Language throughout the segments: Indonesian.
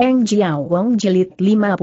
Eng Jiao Wong jelit 59.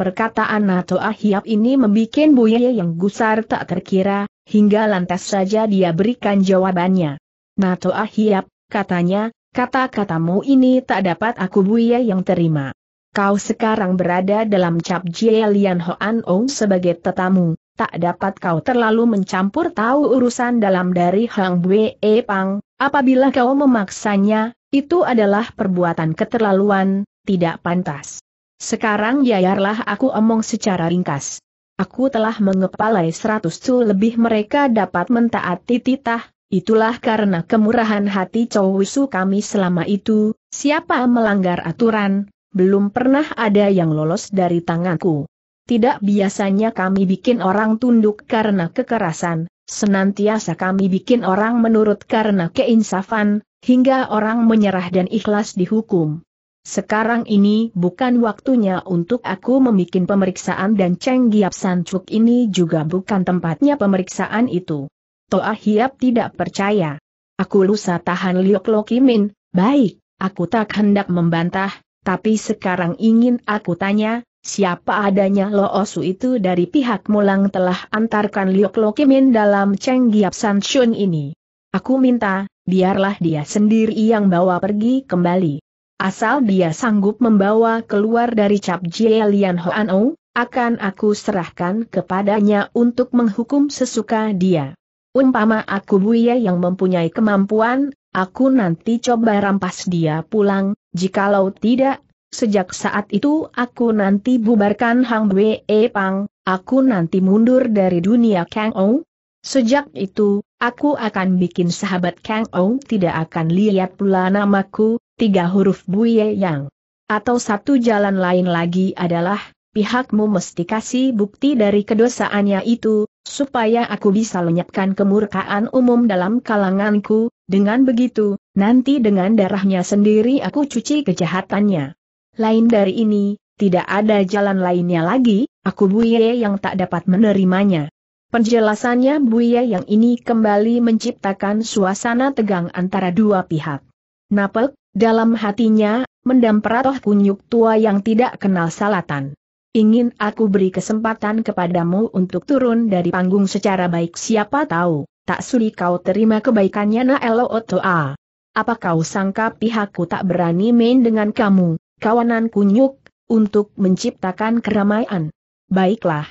Perkataan Nato Ahiap ini membuat Ye yang gusar tak terkira, hingga lantas saja dia berikan jawabannya. Nato Ahiap, katanya, kata-katamu ini tak dapat aku Ye yang terima. Kau sekarang berada dalam cap Jie Lian Hoan Ong sebagai tetamu, tak dapat kau terlalu mencampur tahu urusan dalam dari Hang Bue Pang, apabila kau memaksanya, itu adalah perbuatan keterlaluan, tidak pantas. Sekarang yayarlah aku omong secara ringkas. Aku telah mengepalai seratus tu lebih mereka dapat mentaati titah, itulah karena kemurahan hati cowisu kami selama itu, siapa melanggar aturan, belum pernah ada yang lolos dari tanganku. Tidak biasanya kami bikin orang tunduk karena kekerasan, senantiasa kami bikin orang menurut karena keinsafan, Hingga orang menyerah dan ikhlas dihukum. Sekarang ini bukan waktunya untuk aku membuat pemeriksaan dan Cheng Giap San Sancuk ini juga bukan tempatnya pemeriksaan itu. Toa Hiap tidak percaya. Aku lusa tahan Liok Lokimin, baik, aku tak hendak membantah, tapi sekarang ingin aku tanya, siapa adanya Lo Osu itu dari pihak Mulang telah antarkan Liok Lokimin dalam Cheng Giap San Chun ini. Aku minta, biarlah dia sendiri yang bawa pergi kembali. Asal dia sanggup membawa keluar dari cap Jie Lian Hoan Ou, akan aku serahkan kepadanya untuk menghukum sesuka dia. Umpama aku Buya yang mempunyai kemampuan, aku nanti coba rampas dia pulang, jikalau tidak, sejak saat itu aku nanti bubarkan Hang wei Pang, aku nanti mundur dari dunia Kang ou. Sejak itu, Aku akan bikin sahabat Kang Ong tidak akan lihat pula namaku, tiga huruf Buye Yang. Atau satu jalan lain lagi adalah, pihakmu mesti kasih bukti dari kedosaannya itu, supaya aku bisa lenyapkan kemurkaan umum dalam kalanganku, dengan begitu, nanti dengan darahnya sendiri aku cuci kejahatannya. Lain dari ini, tidak ada jalan lainnya lagi, aku Buye yang tak dapat menerimanya. Penjelasannya Buya yang ini kembali menciptakan suasana tegang antara dua pihak. Napek, dalam hatinya, mendam peratoh kunyuk tua yang tidak kenal salatan. Ingin aku beri kesempatan kepadamu untuk turun dari panggung secara baik siapa tahu, tak sudi kau terima kebaikannya naelo elo otoa. Apa kau sangka pihakku tak berani main dengan kamu, kawanan kunyuk, untuk menciptakan keramaian? Baiklah,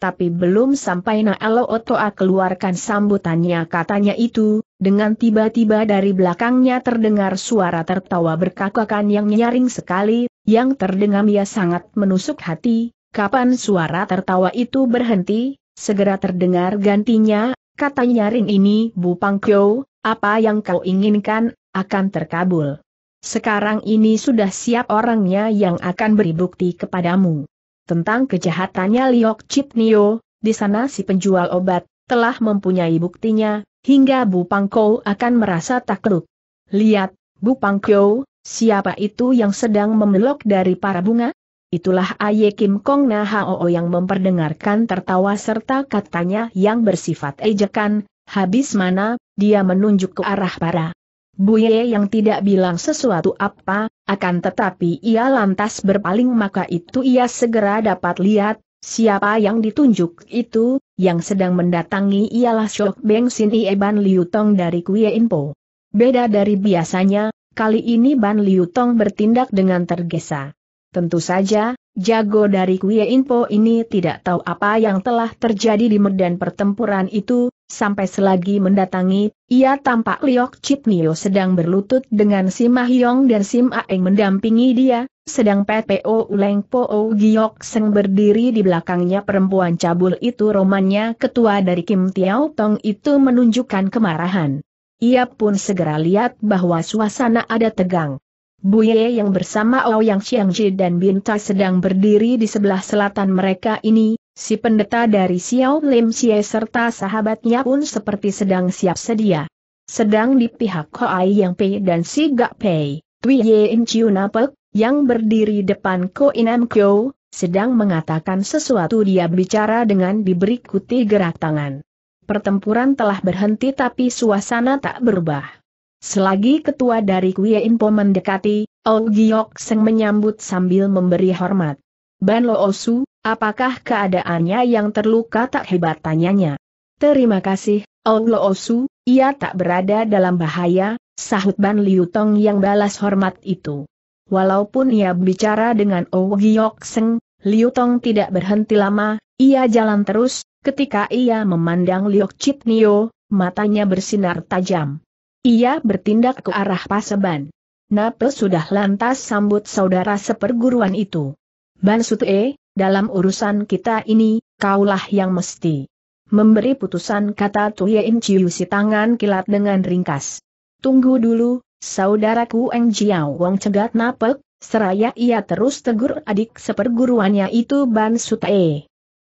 tapi belum sampai Naelo Otoa keluarkan sambutannya katanya itu, dengan tiba-tiba dari belakangnya terdengar suara tertawa berkakakan yang nyaring sekali, yang terdengar ia sangat menusuk hati, kapan suara tertawa itu berhenti, segera terdengar gantinya, kata nyaring ini Bu Pangkyo, apa yang kau inginkan, akan terkabul. Sekarang ini sudah siap orangnya yang akan beri bukti kepadamu tentang kejahatannya Liok Chit Nio, di sana si penjual obat, telah mempunyai buktinya, hingga Bu Pangkou akan merasa takluk. Lihat, Bu Pangkou, siapa itu yang sedang memelok dari para bunga? Itulah Aye Kim Kong Na Hao yang memperdengarkan tertawa serta katanya yang bersifat ejekan, habis mana, dia menunjuk ke arah para. Buye yang tidak bilang sesuatu apa, akan tetapi ia lantas berpaling maka itu ia segera dapat lihat, siapa yang ditunjuk itu, yang sedang mendatangi ialah Shok Beng Sin Ie Ban Liu Tong dari Kuya Inpo. Beda dari biasanya, kali ini Ban Liu Tong bertindak dengan tergesa. Tentu saja, jago dari Kuya Inpo ini tidak tahu apa yang telah terjadi di medan pertempuran itu, Sampai selagi mendatangi, ia tampak Liok Chip Nio sedang berlutut dengan si Mahyong dan Sim Aeng mendampingi dia, sedang PPO Uleng Po Giok Seng berdiri di belakangnya perempuan cabul itu romannya ketua dari Kim Tiao Tong itu menunjukkan kemarahan. Ia pun segera lihat bahwa suasana ada tegang. Buye yang bersama Ouyang Xiangji dan Bintang sedang berdiri di sebelah selatan mereka ini, si pendeta dari Xiao Lim Xie serta sahabatnya pun seperti sedang siap sedia. Sedang di pihak Ko Ai Yang Pei dan Si Gak Pei, Tui Ye In Chiunapek, yang berdiri depan Ko Inam Kyo, sedang mengatakan sesuatu dia bicara dengan diberikuti gerak tangan. Pertempuran telah berhenti tapi suasana tak berubah. Selagi ketua dari Kuya Impo mendekati, Ou Giok Seng menyambut sambil memberi hormat. Ban Lo Osu, apakah keadaannya yang terluka tak hebat tanyanya? Terima kasih, Ou Lo Osu, ia tak berada dalam bahaya, sahut Ban Liu Tong yang balas hormat itu. Walaupun ia bicara dengan Ou Giok Seng, Liu Tong tidak berhenti lama, ia jalan terus, ketika ia memandang Liok Chit Nio, matanya bersinar tajam. Ia bertindak ke arah Paseban. Nape sudah lantas sambut saudara seperguruan itu. Bansute, dalam urusan kita ini, kaulah yang mesti memberi putusan kata Tuyein Ciusi tangan kilat dengan ringkas. Tunggu dulu, saudaraku Eng Jiao Wong cegat napek, seraya ia terus tegur adik seperguruannya itu Bansute.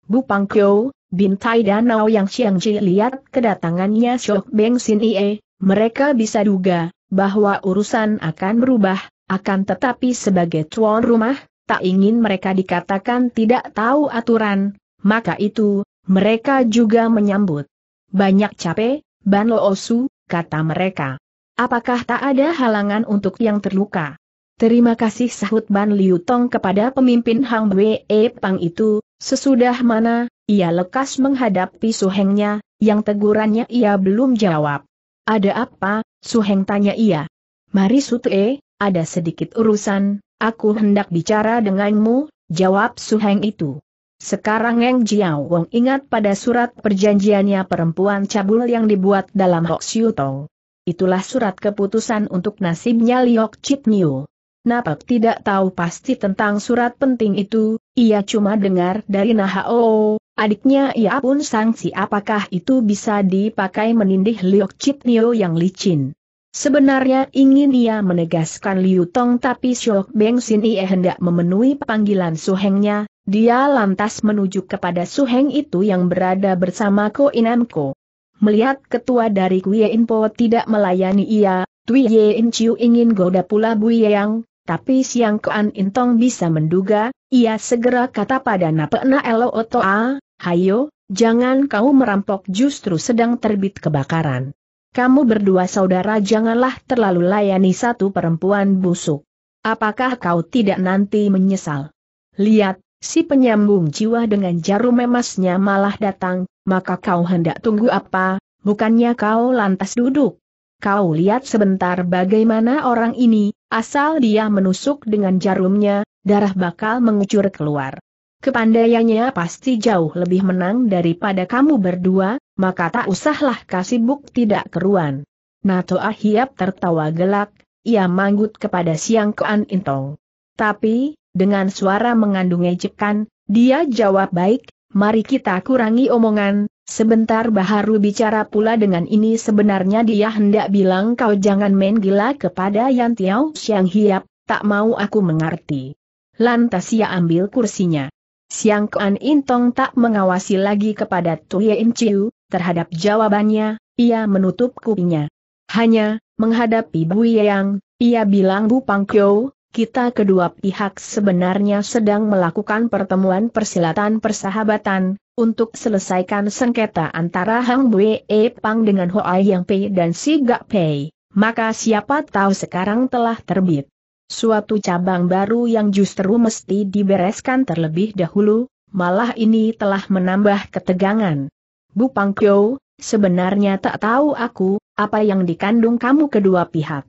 Bu Pangkyo, Bintai Danau yang Xiangji lihat kedatangannya Shok Beng Sin Ie, mereka bisa duga, bahwa urusan akan berubah, akan tetapi sebagai tuan rumah, tak ingin mereka dikatakan tidak tahu aturan, maka itu, mereka juga menyambut. Banyak capek, Ban Loosu, kata mereka. Apakah tak ada halangan untuk yang terluka? Terima kasih sahut Ban Liu Tong kepada pemimpin Hang Wei e Pang itu, sesudah mana, ia lekas menghadapi suhengnya, yang tegurannya ia belum jawab. Ada apa? Su Heng tanya ia. Mari Sutue, ada sedikit urusan, aku hendak bicara denganmu, jawab Su Heng itu. Sekarang Eng Jiao Wong ingat pada surat perjanjiannya perempuan cabul yang dibuat dalam Hok Siu Tong. Itulah surat keputusan untuk nasibnya Liok Chit Niu. Napak tidak tahu pasti tentang surat penting itu, ia cuma dengar dari Nahao, Adiknya ia ya pun sangsi apakah itu bisa dipakai menindih Liok Chit Nio yang licin. Sebenarnya ingin ia menegaskan Liu Tong tapi Syok Beng Sin ia hendak memenuhi panggilan suhengnya, dia lantas menuju kepada suheng itu yang berada bersama Ko Ko. Melihat ketua dari Kuye Po tidak melayani ia, Tui Ye In Chiu ingin goda pula Ye Yang, tapi siang Kuan Intong bisa menduga, ia segera kata pada Napena Elo Otoa, ah, Hayo, jangan kau merampok justru sedang terbit kebakaran. Kamu berdua saudara janganlah terlalu layani satu perempuan busuk. Apakah kau tidak nanti menyesal? Lihat, si penyambung jiwa dengan jarum emasnya malah datang, maka kau hendak tunggu apa, bukannya kau lantas duduk. Kau lihat sebentar bagaimana orang ini, Asal dia menusuk dengan jarumnya, darah bakal mengucur keluar. Kepandaiannya pasti jauh lebih menang daripada kamu berdua, maka tak usahlah kasih buk tidak keruan. Nato Ahiap tertawa gelak, ia manggut kepada Siang Kean Intong. Tapi, dengan suara mengandung ejekan, dia jawab baik, mari kita kurangi omongan, Sebentar Baharu bicara pula dengan ini sebenarnya dia hendak bilang kau jangan main gila kepada Yan Tiao Siang Hiap, tak mau aku mengerti. Lantas ia ambil kursinya. Siang Kuan Intong tak mengawasi lagi kepada In Chiu, terhadap jawabannya, ia menutup kupingnya. Hanya, menghadapi Bu Yang, ia bilang Bu Pang Kyo, kita kedua pihak sebenarnya sedang melakukan pertemuan persilatan persahabatan, untuk selesaikan sengketa antara Hang Bue e Pang dengan Hoa Yang Pei dan Si Gak Pei, maka siapa tahu sekarang telah terbit. Suatu cabang baru yang justru mesti dibereskan terlebih dahulu, malah ini telah menambah ketegangan. Bu Pang Kyo, sebenarnya tak tahu aku, apa yang dikandung kamu kedua pihak.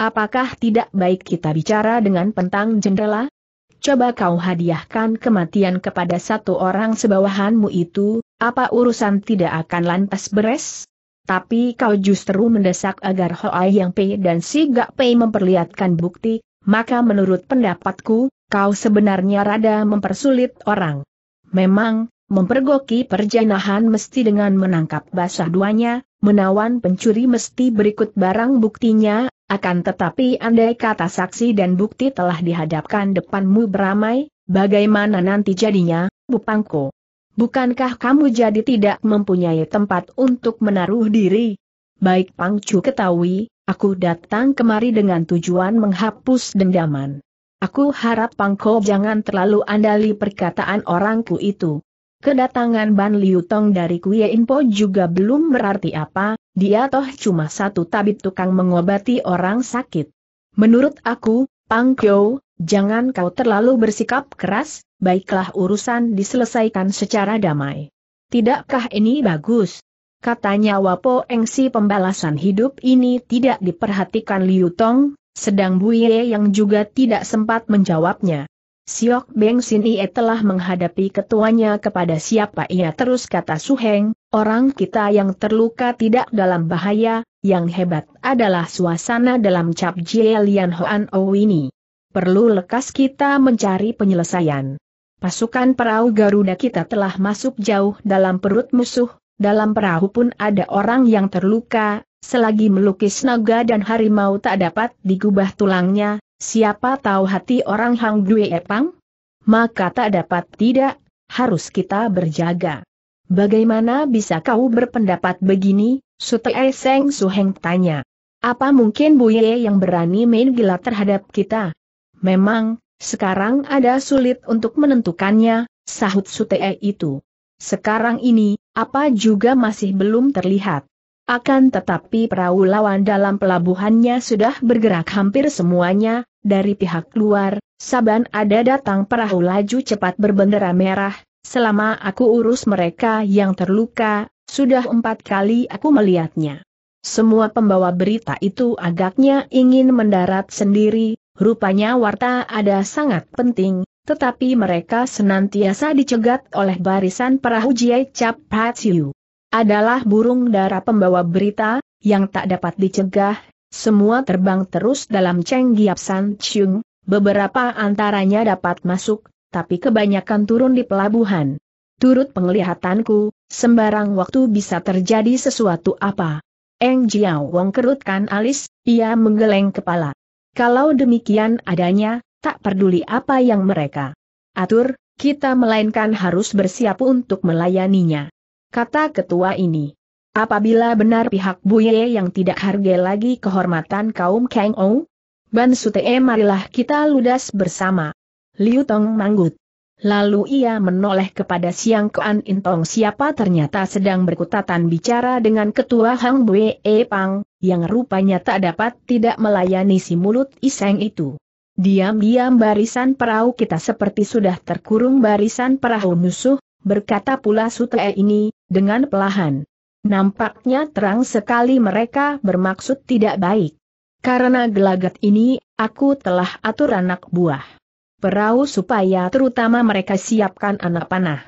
Apakah tidak baik kita bicara dengan pentang jendela? Coba kau hadiahkan kematian kepada satu orang sebawahanmu itu, apa urusan tidak akan lantas beres? Tapi kau justru mendesak agar Hoai Yang Pei dan Si Gak Pei memperlihatkan bukti, maka menurut pendapatku, kau sebenarnya rada mempersulit orang. Memang, mempergoki perjanahan mesti dengan menangkap basah duanya, menawan pencuri mesti berikut barang buktinya, akan tetapi andai kata saksi dan bukti telah dihadapkan depanmu beramai, bagaimana nanti jadinya, Bu Bupangko? Bukankah kamu jadi tidak mempunyai tempat untuk menaruh diri? Baik Pangcu ketahui, aku datang kemari dengan tujuan menghapus dendaman. Aku harap Pangko jangan terlalu andali perkataan orangku itu. Kedatangan Ban Liutong dari Kuye Inpo juga belum berarti apa, dia toh cuma satu tabib tukang mengobati orang sakit. Menurut aku, Pang Kyo, jangan kau terlalu bersikap keras, baiklah urusan diselesaikan secara damai. Tidakkah ini bagus? Katanya Wapo Engsi pembalasan hidup ini tidak diperhatikan Liu Tong, sedang Buye yang juga tidak sempat menjawabnya. Siok Beng Sin Ie telah menghadapi ketuanya kepada siapa ia terus kata Su Heng. Orang kita yang terluka tidak dalam bahaya, yang hebat adalah suasana dalam cap Jielian Hoan O oh ini. Perlu lekas kita mencari penyelesaian. Pasukan perahu Garuda kita telah masuk jauh dalam perut musuh, dalam perahu pun ada orang yang terluka, selagi melukis naga dan harimau tak dapat digubah tulangnya, siapa tahu hati orang Hang Due Epang? Maka tak dapat tidak, harus kita berjaga. Bagaimana bisa kau berpendapat begini, Sutei Seng Suheng tanya. Apa mungkin Buye yang berani main gila terhadap kita? Memang, sekarang ada sulit untuk menentukannya, sahut Sutei itu. Sekarang ini, apa juga masih belum terlihat. Akan tetapi perahu lawan dalam pelabuhannya sudah bergerak hampir semuanya, dari pihak luar, Saban ada datang perahu laju cepat berbendera merah, Selama aku urus mereka yang terluka, sudah empat kali aku melihatnya. Semua pembawa berita itu agaknya ingin mendarat sendiri, rupanya warta ada sangat penting, tetapi mereka senantiasa dicegat oleh barisan perahu Jiai Cap Patsiu. Adalah burung darah pembawa berita, yang tak dapat dicegah, semua terbang terus dalam Cheng Giap San Chung, beberapa antaranya dapat masuk, tapi kebanyakan turun di pelabuhan. Turut penglihatanku, sembarang waktu bisa terjadi sesuatu apa. Eng Jiao Wong kerutkan alis, ia menggeleng kepala. Kalau demikian adanya, tak peduli apa yang mereka atur, kita melainkan harus bersiap untuk melayaninya. Kata ketua ini. Apabila benar pihak Buye yang tidak hargai lagi kehormatan kaum Kang Ou, Ban Sute marilah kita ludas bersama. Liu Tong manggut. Lalu ia menoleh kepada Siang Kuan Intong siapa ternyata sedang berkutatan bicara dengan ketua Hang Bue e Pang, yang rupanya tak dapat tidak melayani si mulut iseng itu. Diam-diam barisan perahu kita seperti sudah terkurung barisan perahu musuh, berkata pula Sute ini, dengan pelahan. Nampaknya terang sekali mereka bermaksud tidak baik. Karena gelagat ini, aku telah atur anak buah perahu supaya terutama mereka siapkan anak panah.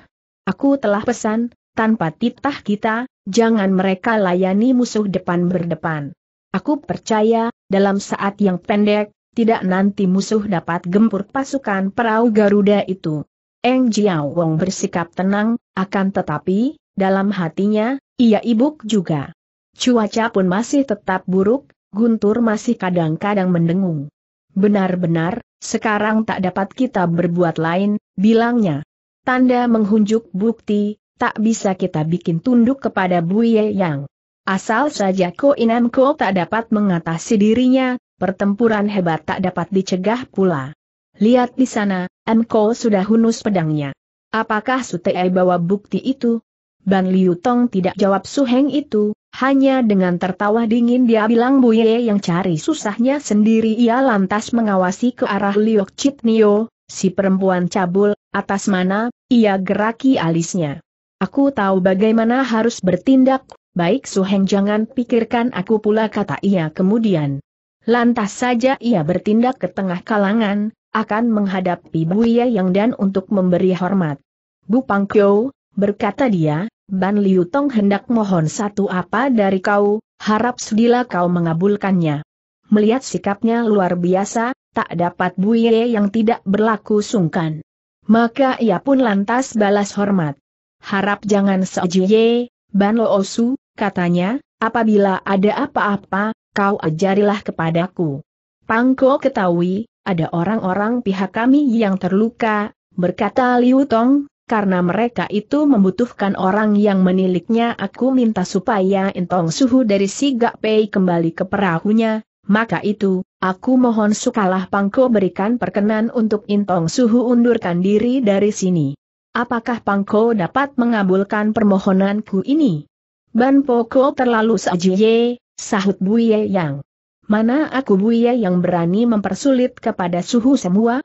Aku telah pesan, tanpa titah kita, jangan mereka layani musuh depan berdepan. Aku percaya, dalam saat yang pendek, tidak nanti musuh dapat gempur pasukan perahu Garuda itu. Eng Jiao Wong bersikap tenang, akan tetapi, dalam hatinya, ia ibuk juga. Cuaca pun masih tetap buruk, guntur masih kadang-kadang mendengung. Benar-benar, sekarang tak dapat kita berbuat lain, bilangnya. Tanda menghunjuk bukti, tak bisa kita bikin tunduk kepada Buye Yang. Asal saja Ko Inam Ko tak dapat mengatasi dirinya, pertempuran hebat tak dapat dicegah pula. Lihat di sana, Ko sudah hunus pedangnya. Apakah Sutei bawa bukti itu? Ban Liu Tong tidak jawab Su Heng itu, hanya dengan tertawa dingin dia bilang Buye yang cari susahnya sendiri ia lantas mengawasi ke arah Liok Chitnio, si perempuan cabul, atas mana, ia geraki alisnya. Aku tahu bagaimana harus bertindak, baik Suheng jangan pikirkan aku pula kata ia kemudian. Lantas saja ia bertindak ke tengah kalangan, akan menghadapi Buye yang dan untuk memberi hormat. Bu Pangkyo, berkata dia, Ban Liu Tong hendak mohon satu apa dari kau, harap sudila kau mengabulkannya. Melihat sikapnya luar biasa, tak dapat Buye yang tidak berlaku sungkan. Maka ia pun lantas balas hormat. Harap jangan sejuye, Ban Lo Osu, katanya, apabila ada apa-apa, kau ajarilah kepadaku. Pangko ketahui, ada orang-orang pihak kami yang terluka, berkata Liu Tong, karena mereka itu membutuhkan orang yang meniliknya aku minta supaya Intong Suhu dari Si Gak Pei kembali ke perahunya, maka itu, aku mohon sukalah Pangko berikan perkenan untuk Intong Suhu undurkan diri dari sini. Apakah Pangko dapat mengabulkan permohonanku ini? Ban Poko terlalu sajie, sahut Buye Yang. Mana aku Buye yang berani mempersulit kepada suhu semua?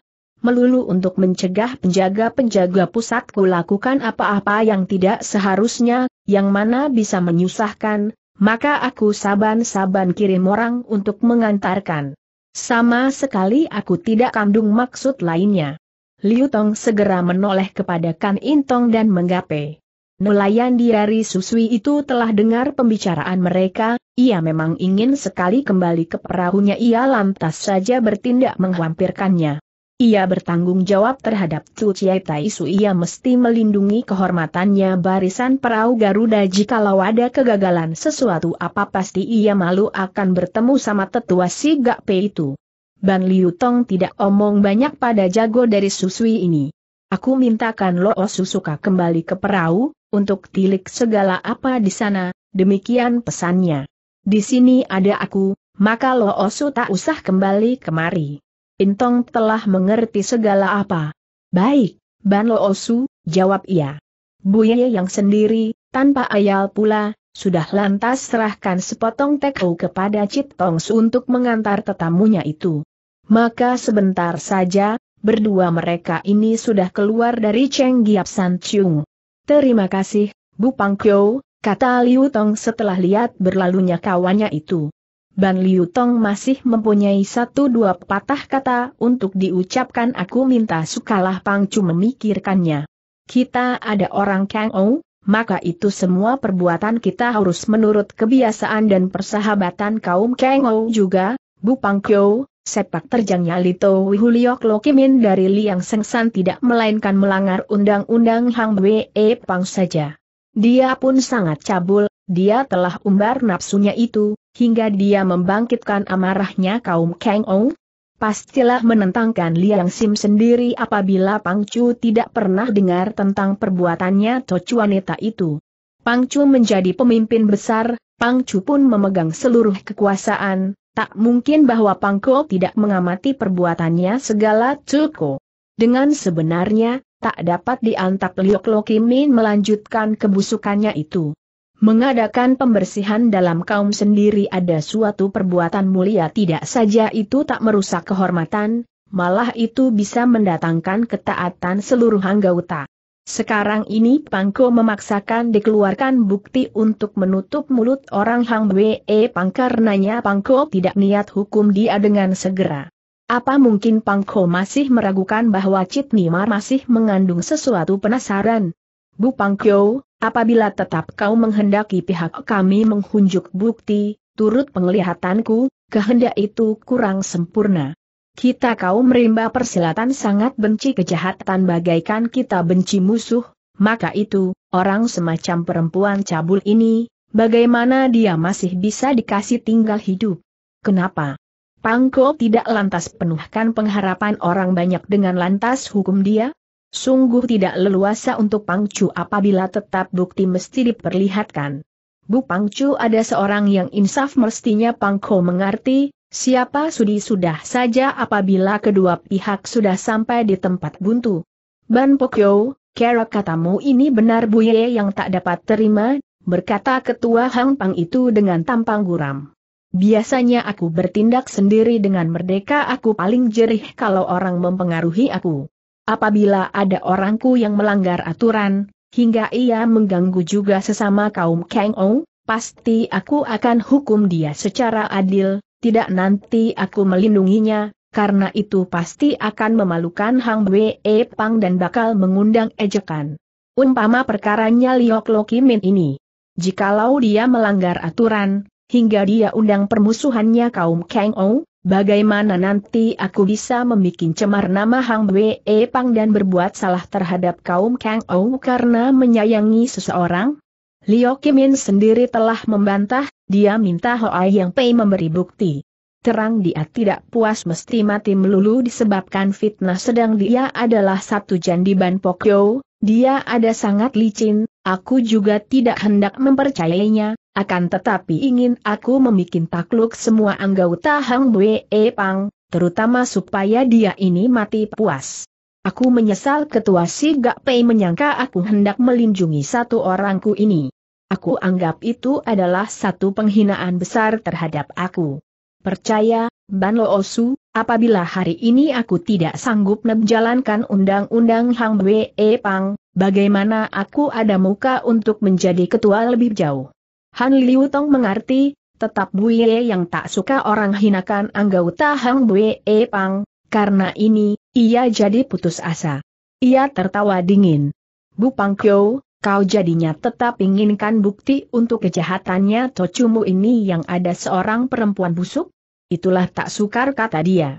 melulu untuk mencegah penjaga-penjaga pusatku lakukan apa-apa yang tidak seharusnya, yang mana bisa menyusahkan, maka aku saban-saban kirim orang untuk mengantarkan. Sama sekali aku tidak kandung maksud lainnya. Liu Tong segera menoleh kepada Kan Intong dan menggapai. Nelayan diari Susui itu telah dengar pembicaraan mereka, ia memang ingin sekali kembali ke perahunya ia lantas saja bertindak menghampirkannya. Ia bertanggung jawab terhadap Tai Su. ia mesti melindungi kehormatannya barisan perahu Garuda jikalau ada kegagalan sesuatu apa pasti ia malu akan bertemu sama tetua si Gak Pei itu. Ban Liu Tong tidak omong banyak pada jago dari susui ini. Aku mintakan Loo Susuka kembali ke perahu, untuk tilik segala apa di sana, demikian pesannya. Di sini ada aku, maka Loo Su tak usah kembali kemari. Intong telah mengerti segala apa. Baik, Ban Loosu, jawab ia. Buye yang sendiri, tanpa ayal pula, sudah lantas serahkan sepotong teko kepada Cip Tongs untuk mengantar tetamunya itu. Maka sebentar saja, berdua mereka ini sudah keluar dari Cheng Giap San Chung. Terima kasih, Bu Pangkyo, kata Liu Tong setelah lihat berlalunya kawannya itu. Ban Liu Tong masih mempunyai satu dua patah kata untuk diucapkan aku minta sukalah Pang Pangcu memikirkannya. Kita ada orang Kang Ou, maka itu semua perbuatan kita harus menurut kebiasaan dan persahabatan kaum Kang Ou juga, Bu Pang Kyo, sepak terjangnya Lito Wihuliok Lokimin dari Liang Sengsan tidak melainkan melanggar Undang-Undang Hang Wee Pang saja. Dia pun sangat cabul, dia telah umbar nafsunya itu, hingga dia membangkitkan amarahnya kaum Kang ong? Pastilah menentangkan Liang Sim sendiri apabila Pang Chu tidak pernah dengar tentang perbuatannya Tocu wanita itu. Pang Chu menjadi pemimpin besar, Pang Chu pun memegang seluruh kekuasaan, tak mungkin bahwa Pang Ko tidak mengamati perbuatannya segala Cuko. Dengan sebenarnya, tak dapat diantap Liok Min melanjutkan kebusukannya itu. Mengadakan pembersihan dalam kaum sendiri ada suatu perbuatan mulia tidak saja itu tak merusak kehormatan, malah itu bisa mendatangkan ketaatan seluruh anggota. Sekarang ini Pangko memaksakan dikeluarkan bukti untuk menutup mulut orang Hang Wee Pang karenanya Pangko tidak niat hukum dia dengan segera. Apa mungkin Pangko masih meragukan bahwa Citnimar masih mengandung sesuatu penasaran? Bu Pangko, Apabila tetap kau menghendaki pihak kami menghunjuk bukti, turut penglihatanku, kehendak itu kurang sempurna. Kita kau merimba persilatan sangat benci kejahatan bagaikan kita benci musuh, maka itu, orang semacam perempuan cabul ini, bagaimana dia masih bisa dikasih tinggal hidup? Kenapa? Pangko tidak lantas penuhkan pengharapan orang banyak dengan lantas hukum dia? Sungguh tidak leluasa untuk Pangcu apabila tetap bukti mesti diperlihatkan. Bu Pangcu ada seorang yang insaf mestinya Pangko mengerti, siapa sudi sudah saja apabila kedua pihak sudah sampai di tempat buntu. Ban Pokyo, kera katamu ini benar Buye yang tak dapat terima, berkata ketua Hang Pang itu dengan tampang guram. Biasanya aku bertindak sendiri dengan merdeka aku paling jerih kalau orang mempengaruhi aku. Apabila ada orangku yang melanggar aturan, hingga ia mengganggu juga sesama kaum Kang Ou, pasti aku akan hukum dia secara adil, tidak nanti aku melindunginya, karena itu pasti akan memalukan Hang Wee Pang dan bakal mengundang ejekan. Umpama perkaranya Liok Lokimin ini. Jikalau dia melanggar aturan, hingga dia undang permusuhannya kaum Kang Ou, Bagaimana nanti aku bisa membuat cemar nama Hang Wei Pang dan berbuat salah terhadap kaum Kang Ou karena menyayangi seseorang? Liu Kimin sendiri telah membantah, dia minta Hoa Yang Pei memberi bukti. Terang dia tidak puas mesti mati melulu disebabkan fitnah sedang dia adalah satu jandiban Pokyo, dia ada sangat licin, Aku juga tidak hendak mempercayainya, akan tetapi ingin aku membuat takluk semua anggota Hang Bue e Pang, terutama supaya dia ini mati puas. Aku menyesal ketua si Gak Pei menyangka aku hendak melindungi satu orangku ini. Aku anggap itu adalah satu penghinaan besar terhadap aku. Percaya, Ban Lo Osu, apabila hari ini aku tidak sanggup menjalankan undang-undang Hang Bwe e Pang, bagaimana aku ada muka untuk menjadi ketua lebih jauh? Han Liu Tong mengerti, tetap Buye yang tak suka orang hinakan anggota Hang Bwe e Pang, karena ini, ia jadi putus asa. Ia tertawa dingin. Bu Pang Kyo, kau jadinya tetap inginkan bukti untuk kejahatannya Tocumu ini yang ada seorang perempuan busuk? itulah tak sukar kata dia.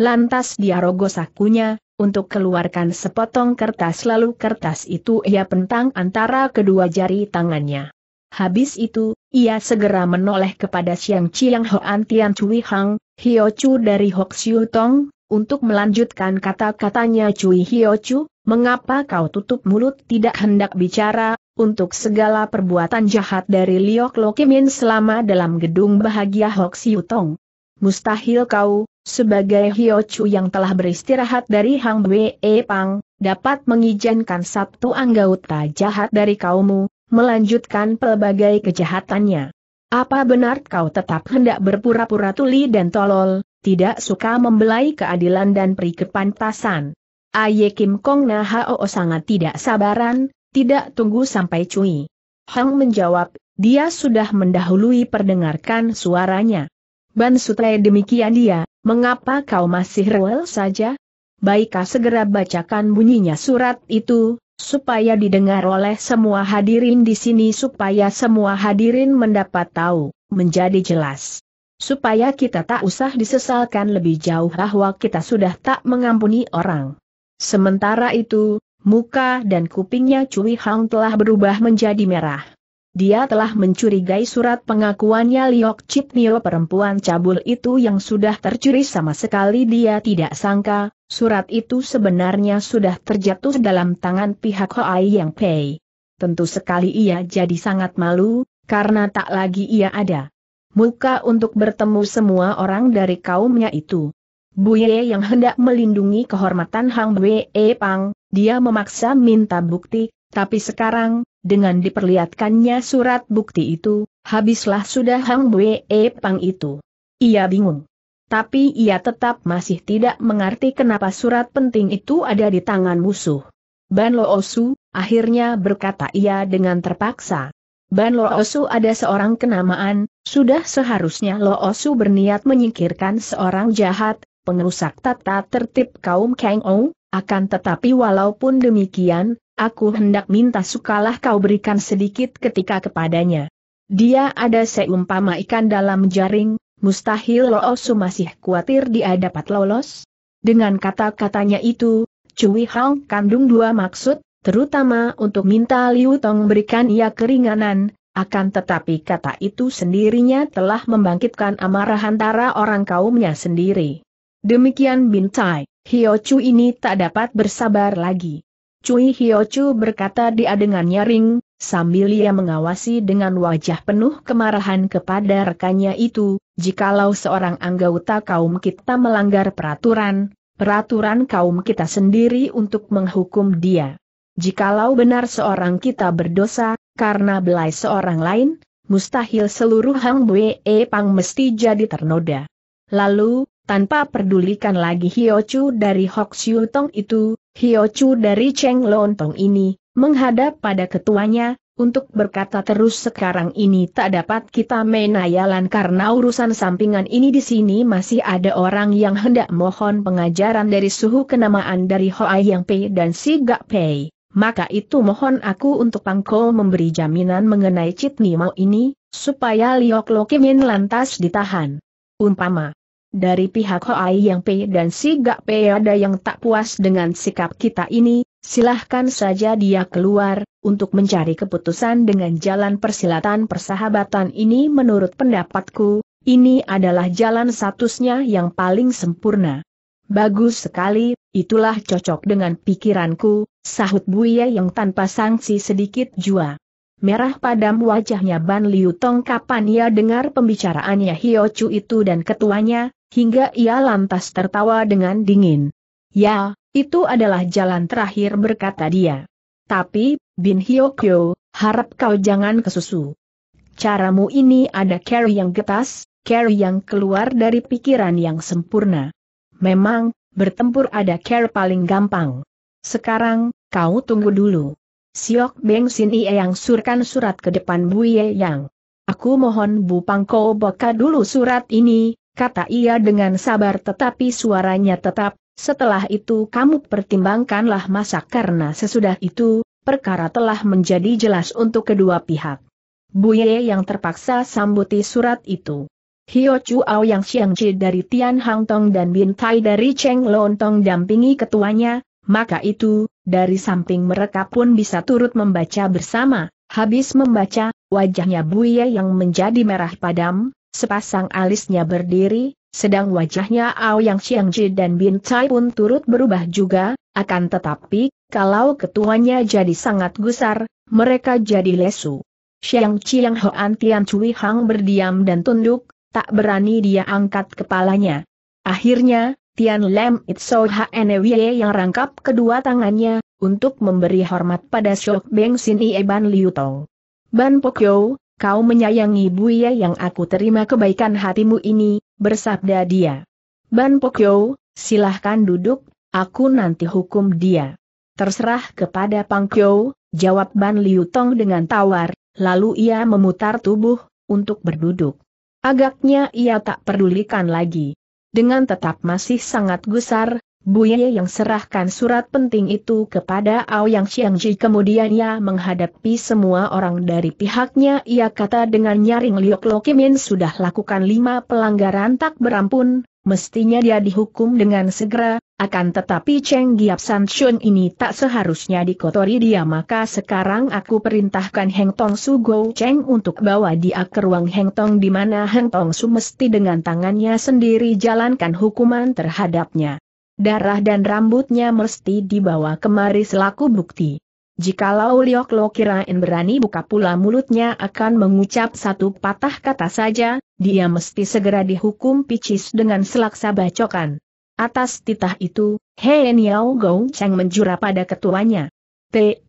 Lantas dia rogoh sakunya, untuk keluarkan sepotong kertas lalu kertas itu ia pentang antara kedua jari tangannya. Habis itu, ia segera menoleh kepada Siang Chiang Hoan Tian Cui Hang, Hio Chu dari Hok Siu Tong, untuk melanjutkan kata-katanya Cui Hio Chu, mengapa kau tutup mulut tidak hendak bicara, untuk segala perbuatan jahat dari Liok Lokimin selama dalam gedung bahagia Hok Siu Tong. Mustahil kau, sebagai Chu yang telah beristirahat dari Hang Wei e Pang, dapat mengizinkan satu anggota jahat dari kaummu, melanjutkan pelbagai kejahatannya. Apa benar kau tetap hendak berpura-pura tuli dan tolol, tidak suka membelai keadilan dan perikir pantasan? Aye Kim Kong Na Hao sangat tidak sabaran, tidak tunggu sampai cuy. Hang menjawab, dia sudah mendahului perdengarkan suaranya. Ban Sutre demikian dia, mengapa kau masih rewel saja? Baikkah segera bacakan bunyinya surat itu, supaya didengar oleh semua hadirin di sini supaya semua hadirin mendapat tahu, menjadi jelas. Supaya kita tak usah disesalkan lebih jauh bahwa kita sudah tak mengampuni orang. Sementara itu, muka dan kupingnya Cui Hang telah berubah menjadi merah. Dia telah mencurigai surat pengakuannya Liok Chip Nio perempuan cabul itu yang sudah tercuri sama sekali dia tidak sangka, surat itu sebenarnya sudah terjatuh dalam tangan pihak Hoai Yang Pei. Tentu sekali ia jadi sangat malu, karena tak lagi ia ada. Muka untuk bertemu semua orang dari kaumnya itu. Bu Buye yang hendak melindungi kehormatan Hang Wei Pang, dia memaksa minta bukti, tapi sekarang, dengan diperlihatkannya surat bukti itu, habislah sudah Hang e Pang itu. Ia bingung. Tapi ia tetap masih tidak mengerti kenapa surat penting itu ada di tangan musuh. Ban Lo Osu, akhirnya berkata ia dengan terpaksa. Ban Lo Osu ada seorang kenamaan, sudah seharusnya Lo Osu berniat menyingkirkan seorang jahat, pengerusak tata tertib kaum Kang Ou, akan tetapi walaupun demikian, aku hendak minta sukalah kau berikan sedikit ketika kepadanya. Dia ada seumpama ikan dalam jaring, mustahil Loosu masih khawatir dia dapat lolos. Dengan kata-katanya itu, Cui Hang kandung dua maksud, terutama untuk minta Liu Tong berikan ia keringanan, akan tetapi kata itu sendirinya telah membangkitkan amarah antara orang kaumnya sendiri. Demikian Bintai, Hio Chu ini tak dapat bersabar lagi. Cui Hio Chu berkata di dengan nyaring, sambil ia mengawasi dengan wajah penuh kemarahan kepada rekannya itu, jikalau seorang anggota kaum kita melanggar peraturan, peraturan kaum kita sendiri untuk menghukum dia. Jikalau benar seorang kita berdosa, karena belai seorang lain, mustahil seluruh Hang Bue Pang mesti jadi ternoda. Lalu, tanpa pedulikan lagi Hio Chu dari Hok Siu Tong itu, Hio Chu dari Cheng Lontong ini, menghadap pada ketuanya, untuk berkata terus sekarang ini tak dapat kita menayalan karena urusan sampingan ini di sini masih ada orang yang hendak mohon pengajaran dari suhu kenamaan dari Hoa Yang Pei dan Si Gak Pei. Maka itu mohon aku untuk Pangko memberi jaminan mengenai Citnimo ini, supaya Liok Lokimin lantas ditahan. Umpama, dari pihak Hoai Yang P dan si Gak Pei ada yang tak puas dengan sikap kita ini, silahkan saja dia keluar, untuk mencari keputusan dengan jalan persilatan persahabatan ini menurut pendapatku, ini adalah jalan statusnya yang paling sempurna. Bagus sekali, itulah cocok dengan pikiranku, sahut Buya yang tanpa sanksi sedikit jua. Merah padam wajahnya Ban Liu Tong kapan ia dengar pembicaraannya Hio Chu itu dan ketuanya, hingga ia lantas tertawa dengan dingin. Ya, itu adalah jalan terakhir berkata dia. Tapi, Bin Hyokyo, harap kau jangan kesusu. Caramu ini ada carry yang getas, carry yang keluar dari pikiran yang sempurna. Memang, bertempur ada carry paling gampang. Sekarang, kau tunggu dulu. Siok Beng Sin Ie yang surkan surat ke depan Ye Yang. Aku mohon Bu Pangko baca dulu surat ini, kata ia dengan sabar tetapi suaranya tetap, setelah itu kamu pertimbangkanlah masa karena sesudah itu, perkara telah menjadi jelas untuk kedua pihak. Buye yang terpaksa sambuti surat itu. Hio Ao yang Xiangqi dari Tian Hang Tong dan Bin Tai dari Cheng Tong dampingi ketuanya, maka itu, dari samping mereka pun bisa turut membaca bersama. Habis membaca, wajahnya Buye yang menjadi merah padam, Sepasang alisnya berdiri, sedang wajahnya Ao Yang Qiangji dan Bin Cai pun turut berubah juga, akan tetapi, kalau ketuanya jadi sangat gusar, mereka jadi lesu. Xiang Qiang Hoan Tian Cui Hang berdiam dan tunduk, tak berani dia angkat kepalanya. Akhirnya, Tian Lem Itso Hnewie yang rangkap kedua tangannya, untuk memberi hormat pada Shok Beng Sin Ie Ban Liu Tong. Ban Pokyo, Kau menyayangi Buya yang aku terima kebaikan hatimu ini, bersabda dia. Ban Pokyo, silahkan duduk, aku nanti hukum dia. Terserah kepada Pang jawab Ban Liu Tong dengan tawar, lalu ia memutar tubuh, untuk berduduk. Agaknya ia tak pedulikan lagi. Dengan tetap masih sangat gusar, Buye yang serahkan surat penting itu kepada Aoyang Xiangji kemudian ia menghadapi semua orang dari pihaknya ia kata dengan nyaring Liok Lokimin sudah lakukan lima pelanggaran tak berampun, mestinya dia dihukum dengan segera, akan tetapi Cheng Giap San Chun ini tak seharusnya dikotori dia maka sekarang aku perintahkan Heng Tong Su Go Cheng untuk bawa dia ke ruang Heng Tong di mana Heng Tong Su mesti dengan tangannya sendiri jalankan hukuman terhadapnya darah dan rambutnya mesti dibawa kemari selaku bukti. Jikalau Liok Lo kirain berani buka pula mulutnya akan mengucap satu patah kata saja, dia mesti segera dihukum picis dengan selaksa bacokan. Atas titah itu, Hei Niao Gong Chang menjura pada ketuanya. Te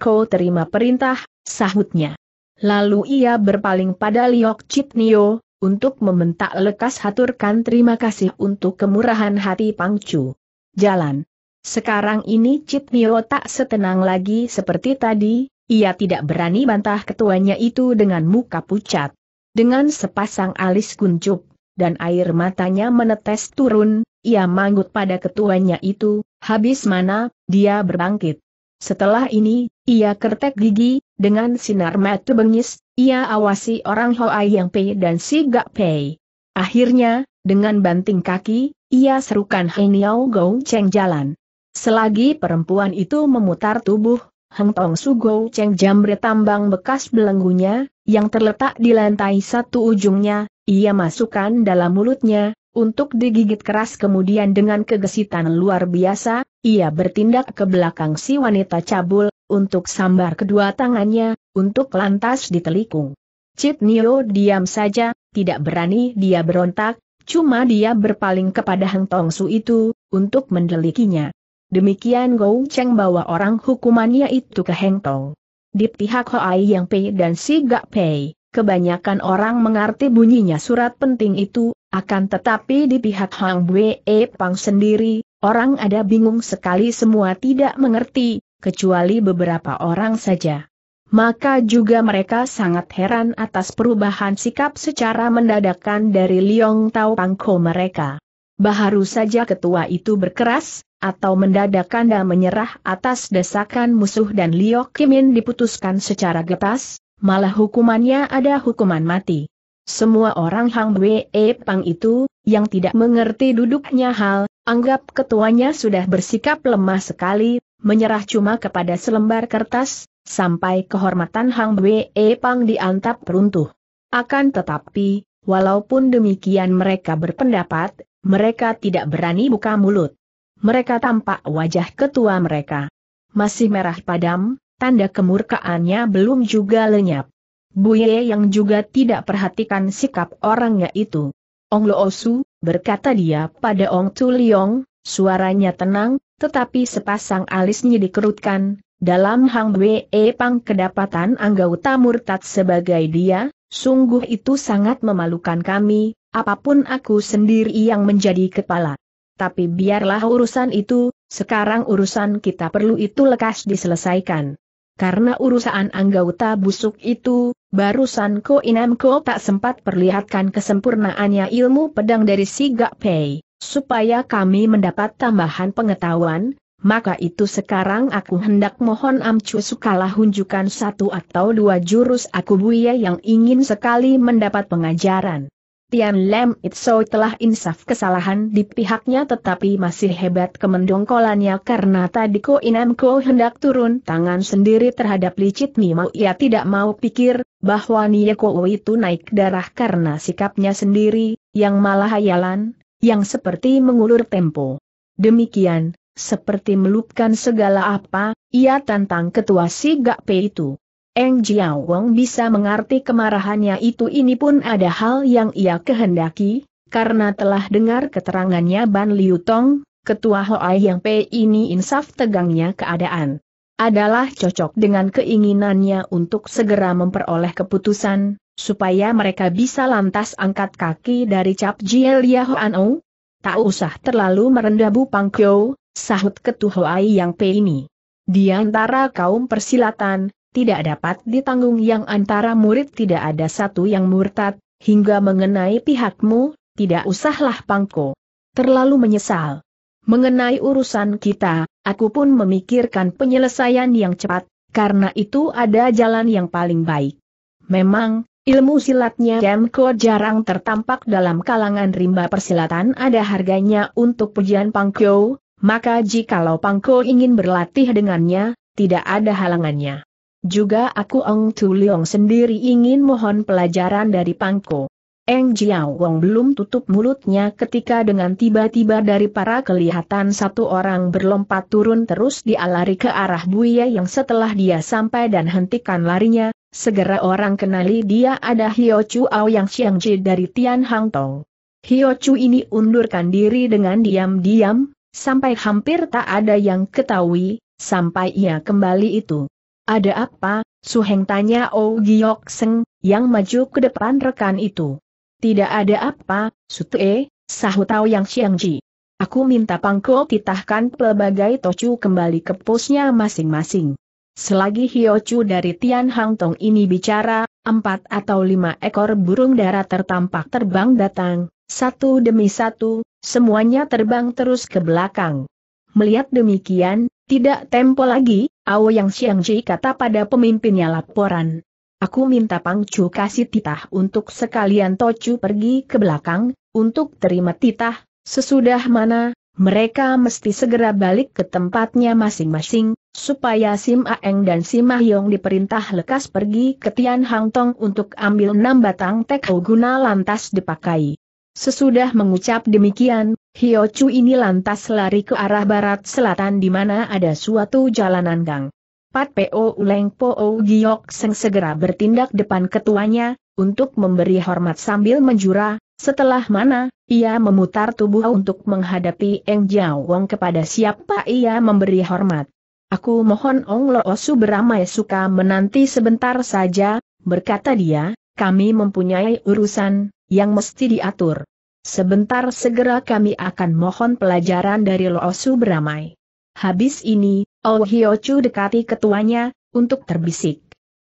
Ko terima perintah, sahutnya. Lalu ia berpaling pada Liok Chit Nio, untuk membentak lekas haturkan terima kasih untuk kemurahan hati Pangcu. Jalan. Sekarang ini Cip Nio tak setenang lagi seperti tadi, ia tidak berani bantah ketuanya itu dengan muka pucat. Dengan sepasang alis kuncup, dan air matanya menetes turun, ia manggut pada ketuanya itu, habis mana, dia berbangkit. Setelah ini, ia kertek gigi, dengan sinar mata bengis, ia awasi orang Hoai Yang Pei dan Si Gak Pei. Akhirnya, dengan banting kaki, ia serukan Heng Niao Gou Cheng jalan. Selagi perempuan itu memutar tubuh, Heng Tong Su Gou Cheng jambret tambang bekas belenggunya, yang terletak di lantai satu ujungnya, ia masukkan dalam mulutnya, untuk digigit keras kemudian dengan kegesitan luar biasa, ia bertindak ke belakang si wanita cabul, untuk sambar kedua tangannya, untuk lantas ditelikung. Chip Nio diam saja, tidak berani dia berontak, cuma dia berpaling kepada Heng Tong Su itu, untuk mendelikinya. Demikian Gou Cheng bawa orang hukumannya itu ke Heng Tong. Di pihak Hoai Yang Pei dan Si Gak Pei, kebanyakan orang mengerti bunyinya surat penting itu, akan tetapi di pihak Hang Bue e Pang sendiri, orang ada bingung sekali semua tidak mengerti, kecuali beberapa orang saja maka juga mereka sangat heran atas perubahan sikap secara mendadakan dari Liong Tau Pangko mereka. Baharu saja ketua itu berkeras, atau mendadak Anda menyerah atas desakan musuh dan Liok Kimin diputuskan secara getas, malah hukumannya ada hukuman mati. Semua orang Hang Wei Pang itu, yang tidak mengerti duduknya hal, anggap ketuanya sudah bersikap lemah sekali, menyerah cuma kepada selembar kertas, sampai kehormatan Hang Wei Pang diantap runtuh. Akan tetapi, walaupun demikian mereka berpendapat, mereka tidak berani buka mulut. Mereka tampak wajah ketua mereka. Masih merah padam, tanda kemurkaannya belum juga lenyap. Buye yang juga tidak perhatikan sikap orangnya itu. Ong Lo Osu, berkata dia pada Ong Tu Liong, suaranya tenang, tetapi sepasang alisnya dikerutkan, dalam Hang Wei Pang kedapatan anggota murtad sebagai dia, sungguh itu sangat memalukan kami, apapun aku sendiri yang menjadi kepala. Tapi biarlah urusan itu, sekarang urusan kita perlu itu lekas diselesaikan. Karena urusan anggota busuk itu, barusan Ko Inam Ko tak sempat perlihatkan kesempurnaannya ilmu pedang dari si Gak Pei, supaya kami mendapat tambahan pengetahuan, maka itu sekarang aku hendak mohon Amcu Sukalah hunjukan satu atau dua jurus aku buya yang ingin sekali mendapat pengajaran. Tian Lem Itso telah insaf kesalahan di pihaknya tetapi masih hebat kemendongkolannya karena tadi Ko Inam Ko hendak turun tangan sendiri terhadap licit mau ia tidak mau pikir bahwa Nie Ko itu naik darah karena sikapnya sendiri, yang malah hayalan, yang seperti mengulur tempo. Demikian, seperti melupkan segala apa, ia tantang ketua si Pei itu. Eng Jiao Wong bisa mengerti kemarahannya itu ini pun ada hal yang ia kehendaki, karena telah dengar keterangannya Ban Liu Tong, ketua Hoai yang P ini insaf tegangnya keadaan. Adalah cocok dengan keinginannya untuk segera memperoleh keputusan, supaya mereka bisa lantas angkat kaki dari cap Jielia Hoan Tak usah terlalu merendah Bu Pangkyo, Sahut ketuhoai yang pe ini. Di antara kaum persilatan, tidak dapat ditanggung yang antara murid tidak ada satu yang murtad, hingga mengenai pihakmu, tidak usahlah pangko. Terlalu menyesal. Mengenai urusan kita, aku pun memikirkan penyelesaian yang cepat, karena itu ada jalan yang paling baik. Memang, ilmu silatnya Kemko jarang tertampak dalam kalangan rimba persilatan ada harganya untuk pujian pangko, maka jikalau Pangko ingin berlatih dengannya, tidak ada halangannya. Juga aku Ong Tu Leong sendiri ingin mohon pelajaran dari Pangko. Eng Jiao Wong belum tutup mulutnya ketika dengan tiba-tiba dari para kelihatan satu orang berlompat turun terus dialari ke arah Buya yang setelah dia sampai dan hentikan larinya, segera orang kenali dia ada Hio Chu Ao yang Ji dari Tian Hang Tong. Hio Chu ini undurkan diri dengan diam-diam, sampai hampir tak ada yang ketahui, sampai ia kembali itu. Ada apa, Suheng tanya Oh Giok Seng, yang maju ke depan rekan itu. Tidak ada apa, Sutue, sahut tahu Yang Xiangji. Aku minta Pangko titahkan pelbagai tocu kembali ke posnya masing-masing. Selagi Hiochu dari Tian Hang Tong ini bicara, empat atau lima ekor burung darah tertampak terbang datang, satu demi satu, semuanya terbang terus ke belakang. Melihat demikian, tidak tempo lagi, Ao Yang Ji kata pada pemimpinnya laporan. Aku minta Pang Chu kasih titah untuk sekalian Tocu pergi ke belakang, untuk terima titah, sesudah mana, mereka mesti segera balik ke tempatnya masing-masing, supaya Sim Aeng dan Sim ah Yong diperintah lekas pergi ke Tian Hang Tong untuk ambil enam batang tekau guna lantas dipakai. Sesudah mengucap demikian, Hio Chu ini lantas lari ke arah barat selatan di mana ada suatu jalanan gang. Pat Po Uleng Po Giok Seng segera bertindak depan ketuanya, untuk memberi hormat sambil menjura, setelah mana, ia memutar tubuh untuk menghadapi Eng Jiao Wong kepada siapa ia memberi hormat. Aku mohon Ong Lo Su beramai suka menanti sebentar saja, berkata dia, kami mempunyai urusan, yang mesti diatur. Sebentar segera kami akan mohon pelajaran dari Loosu beramai. Habis ini, Oh Hiochu dekati ketuanya, untuk terbisik.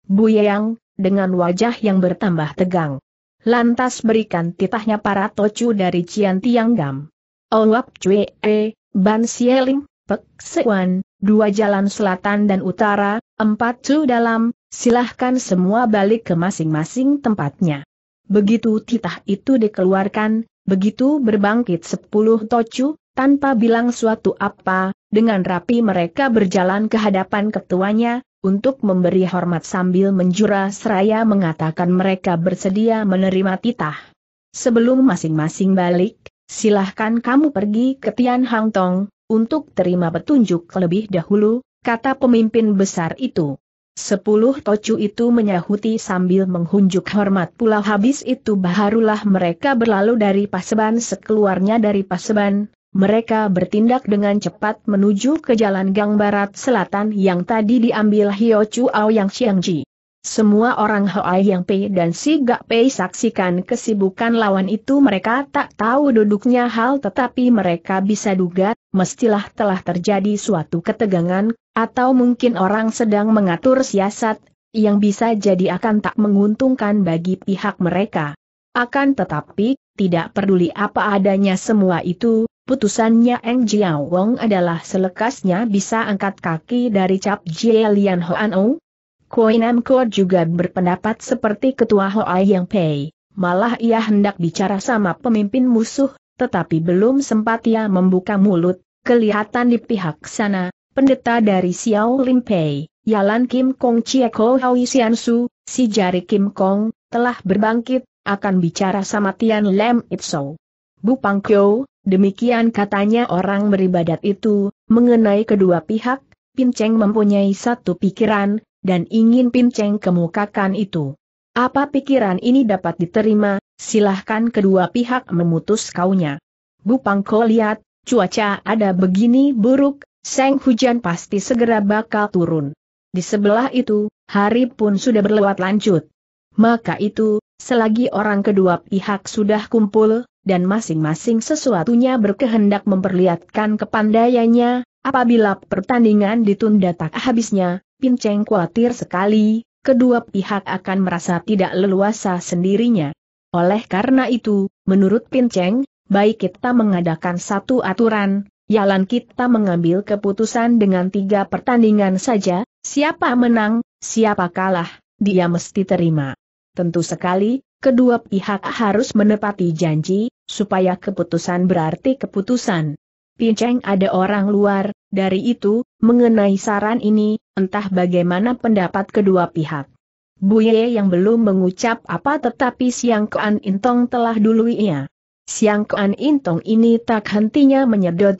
Bu Yang, dengan wajah yang bertambah tegang. Lantas berikan titahnya para tocu dari Cian Gam. Owap oh Cue, Ban Sieling, Pek Sewan, dua jalan selatan dan utara, empat cu dalam, silahkan semua balik ke masing-masing tempatnya. Begitu titah itu dikeluarkan, begitu berbangkit sepuluh tocu, tanpa bilang suatu apa, dengan rapi mereka berjalan ke hadapan ketuanya, untuk memberi hormat sambil menjura seraya mengatakan mereka bersedia menerima titah. Sebelum masing-masing balik, silahkan kamu pergi ke Tian Hang Tong, untuk terima petunjuk lebih dahulu, kata pemimpin besar itu. Sepuluh tocu itu menyahuti sambil menghunjuk hormat pula habis itu barulah mereka berlalu dari paseban sekeluarnya dari paseban, mereka bertindak dengan cepat menuju ke jalan gang barat selatan yang tadi diambil Hio Ao yang Ji. Semua orang Hoai yang Pei dan Si Gak Pei saksikan kesibukan lawan itu mereka tak tahu duduknya hal tetapi mereka bisa duga, mestilah telah terjadi suatu ketegangan atau mungkin orang sedang mengatur siasat, yang bisa jadi akan tak menguntungkan bagi pihak mereka. Akan tetapi, tidak peduli apa adanya semua itu, putusannya Eng Jiao Wong adalah selekasnya bisa angkat kaki dari cap Jie Lian Hoan O. juga berpendapat seperti ketua Hoa Yang Pei, malah ia hendak bicara sama pemimpin musuh, tetapi belum sempat ia membuka mulut, kelihatan di pihak sana, pendeta dari Xiao Limpei, Yalan Kim Kong Chieko Hau Sian Su, si jari Kim Kong, telah berbangkit, akan bicara sama Tian Lam Itso. Bu Pang demikian katanya orang beribadat itu, mengenai kedua pihak, Pinceng mempunyai satu pikiran, dan ingin Pinceng kemukakan itu. Apa pikiran ini dapat diterima, silahkan kedua pihak memutus kaunya. Bu Pangko lihat, cuaca ada begini buruk, Seng hujan pasti segera bakal turun. Di sebelah itu, hari pun sudah berlewat lanjut. Maka itu, selagi orang kedua pihak sudah kumpul, dan masing-masing sesuatunya berkehendak memperlihatkan kepandaiannya, apabila pertandingan ditunda tak habisnya, Pin Cheng khawatir sekali, kedua pihak akan merasa tidak leluasa sendirinya. Oleh karena itu, menurut Pin Cheng, baik kita mengadakan satu aturan, Yalan kita mengambil keputusan dengan tiga pertandingan saja, siapa menang, siapa kalah, dia mesti terima. Tentu sekali, kedua pihak harus menepati janji, supaya keputusan berarti keputusan. Pinceng ada orang luar, dari itu, mengenai saran ini, entah bagaimana pendapat kedua pihak. Buye yang belum mengucap apa tetapi Siang Kuan Intong telah dulu ia. Siang Kuan Intong ini tak hentinya menyedot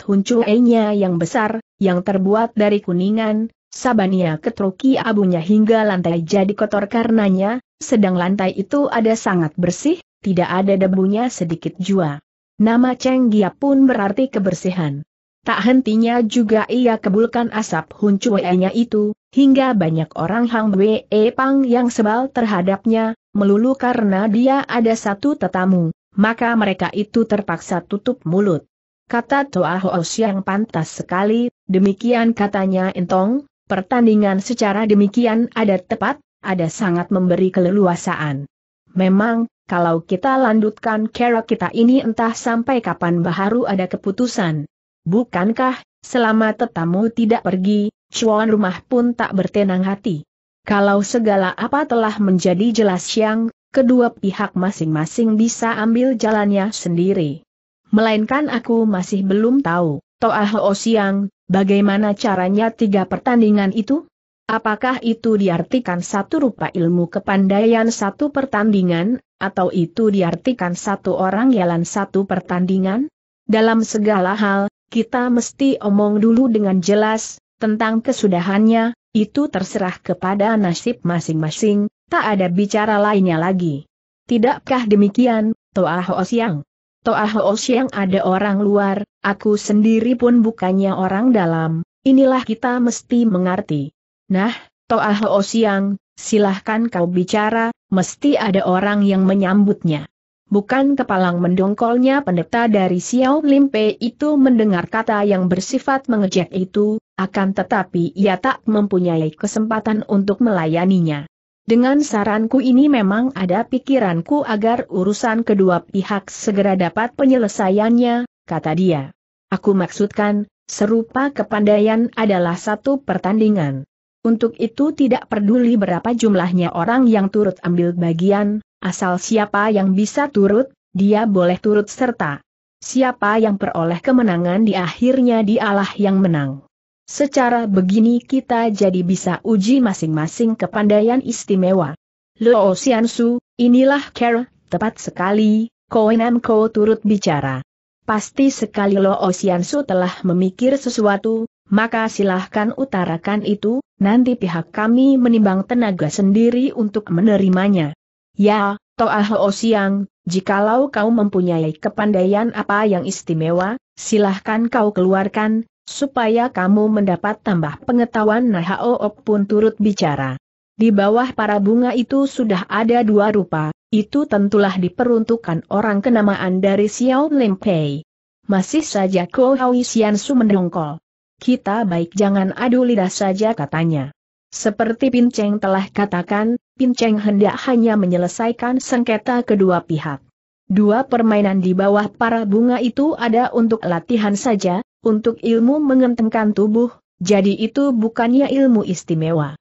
enya yang besar, yang terbuat dari kuningan, sabania ketruki abunya hingga lantai jadi kotor karenanya, sedang lantai itu ada sangat bersih, tidak ada debunya sedikit jua. Nama Cheng Gia pun berarti kebersihan. Tak hentinya juga ia kebulkan asap enya itu, hingga banyak orang Hang Wei Pang yang sebal terhadapnya, melulu karena dia ada satu tetamu, maka mereka itu terpaksa tutup mulut. Kata Toa Hoos yang pantas sekali, demikian katanya Entong, pertandingan secara demikian ada tepat, ada sangat memberi keleluasaan. Memang, kalau kita lanjutkan kera kita ini entah sampai kapan baru ada keputusan. Bukankah, selama tetamu tidak pergi, cuan rumah pun tak bertenang hati. Kalau segala apa telah menjadi jelas siang, kedua pihak masing-masing bisa ambil jalannya sendiri. Melainkan aku masih belum tahu, Toa Ho Siang, bagaimana caranya tiga pertandingan itu? Apakah itu diartikan satu rupa ilmu kepandaian satu pertandingan, atau itu diartikan satu orang jalan satu pertandingan? Dalam segala hal, kita mesti omong dulu dengan jelas, tentang kesudahannya, itu terserah kepada nasib masing-masing, Tak ada bicara lainnya lagi. Tidakkah demikian, Toa Ho Siang? Toa Ho Siang ada orang luar, aku sendiri pun bukannya orang dalam, inilah kita mesti mengerti. Nah, Toa Ho Siang, silahkan kau bicara, mesti ada orang yang menyambutnya. Bukan kepalang mendongkolnya pendeta dari Xiao Limpe itu mendengar kata yang bersifat mengejek itu, akan tetapi ia tak mempunyai kesempatan untuk melayaninya. Dengan saranku ini memang ada pikiranku agar urusan kedua pihak segera dapat penyelesaiannya, kata dia. Aku maksudkan, serupa kepandaian adalah satu pertandingan. Untuk itu tidak peduli berapa jumlahnya orang yang turut ambil bagian, asal siapa yang bisa turut, dia boleh turut serta. Siapa yang peroleh kemenangan di akhirnya dialah yang menang. Secara begini kita jadi bisa uji masing-masing kepandaian istimewa. Luo Xiansu, inilah Carol, tepat sekali, Koenam Ko turut bicara. Pasti sekali Luo Xiansu telah memikir sesuatu, maka silahkan utarakan itu, nanti pihak kami menimbang tenaga sendiri untuk menerimanya. Ya, Toa Ho Siang, jikalau kau mempunyai kepandaian apa yang istimewa, silahkan kau keluarkan, Supaya kamu mendapat tambah pengetahuan Nahao pun turut bicara. Di bawah para bunga itu sudah ada dua rupa, itu tentulah diperuntukkan orang kenamaan dari Xiao Limpei. Masih saja Ko Hao Xiansu mendongkol. Kita baik jangan adu lidah saja katanya. Seperti Pinceng telah katakan, Pinceng hendak hanya menyelesaikan sengketa kedua pihak. Dua permainan di bawah para bunga itu ada untuk latihan saja, untuk ilmu mengentengkan tubuh, jadi itu bukannya ilmu istimewa.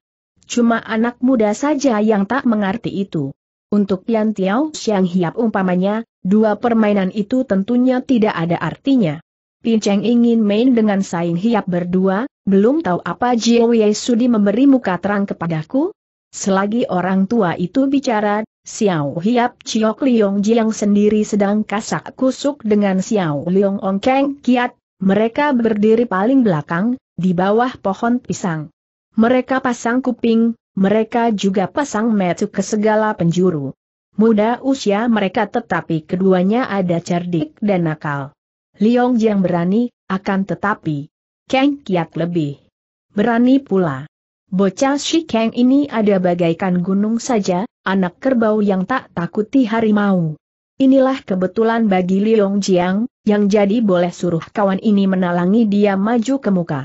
Cuma anak muda saja yang tak mengerti itu. Untuk Yan Tiao Xiang Hiap umpamanya, dua permainan itu tentunya tidak ada artinya. Pin Cheng ingin main dengan Saing Hiap berdua, belum tahu apa Jiao Ye Sudi memberi muka terang kepadaku? Selagi orang tua itu bicara, Xiao Hiap Chiok Liong Jiang sendiri sedang kasak kusuk dengan Xiao Liong Ongkeng Kiat, mereka berdiri paling belakang, di bawah pohon pisang. Mereka pasang kuping, mereka juga pasang metu ke segala penjuru. Muda usia mereka tetapi keduanya ada cerdik dan nakal. Liong Jiang berani, akan tetapi Kang Kiat lebih berani pula. Bocah si Kang ini ada bagaikan gunung saja, anak kerbau yang tak takuti harimau. Inilah kebetulan bagi Liong Jiang, yang jadi boleh suruh kawan ini menalangi dia maju ke muka.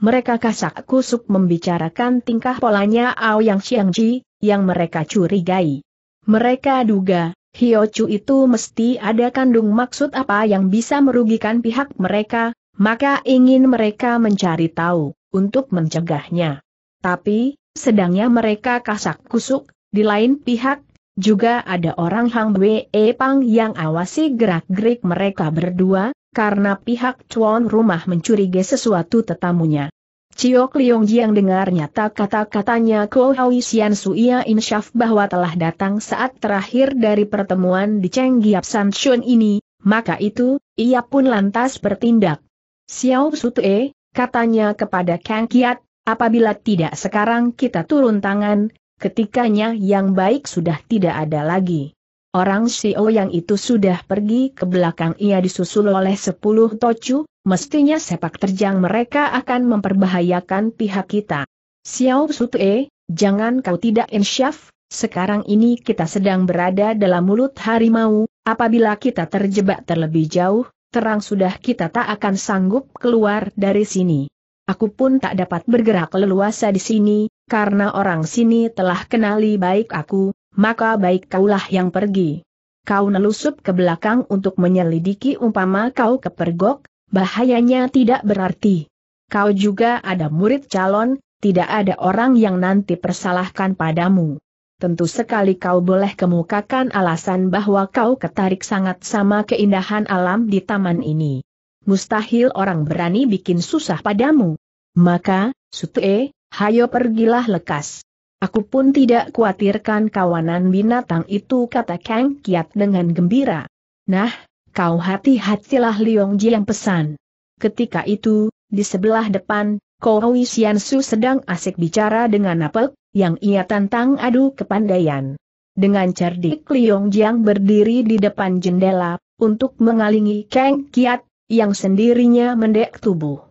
Mereka kasak kusuk membicarakan tingkah polanya Ao Yang Ji, yang mereka curigai. Mereka duga, Hiochu itu mesti ada kandung maksud apa yang bisa merugikan pihak mereka, maka ingin mereka mencari tahu, untuk mencegahnya. Tapi, sedangnya mereka kasak kusuk, di lain pihak, juga ada orang Hang Wei e Pang yang awasi gerak-gerik mereka berdua, karena pihak Chuan rumah mencurigai sesuatu tetamunya. Cio Kliong Jiang dengar nyata kata-katanya Ko Hawi Sian Suia insyaf bahwa telah datang saat terakhir dari pertemuan di Cheng Giap San Shun ini, maka itu, ia pun lantas bertindak. Xiao Tue, katanya kepada Kang Kiat, apabila tidak sekarang kita turun tangan, ketikanya yang baik sudah tidak ada lagi. Orang Sio yang itu sudah pergi ke belakang ia disusul oleh sepuluh tocu, mestinya sepak terjang mereka akan memperbahayakan pihak kita. Xiao Sutue, jangan kau tidak insyaf, sekarang ini kita sedang berada dalam mulut harimau, apabila kita terjebak terlebih jauh, terang sudah kita tak akan sanggup keluar dari sini. Aku pun tak dapat bergerak leluasa di sini, karena orang sini telah kenali baik aku, maka baik kaulah yang pergi. Kau nelusup ke belakang untuk menyelidiki umpama kau kepergok, bahayanya tidak berarti. Kau juga ada murid calon, tidak ada orang yang nanti persalahkan padamu. Tentu sekali kau boleh kemukakan alasan bahwa kau ketarik sangat sama keindahan alam di taman ini. Mustahil orang berani bikin susah padamu. Maka, Sutue, hayo pergilah lekas. Aku pun tidak khawatirkan kawanan binatang itu kata Kang Kiat dengan gembira. Nah, kau hati-hatilah Liong yang pesan. Ketika itu, di sebelah depan, Kowi Su sedang asik bicara dengan Apek, yang ia tantang adu kepandaian. Dengan cerdik Liong Jiang berdiri di depan jendela, untuk mengalingi Kang Kiat, yang sendirinya mendek tubuh.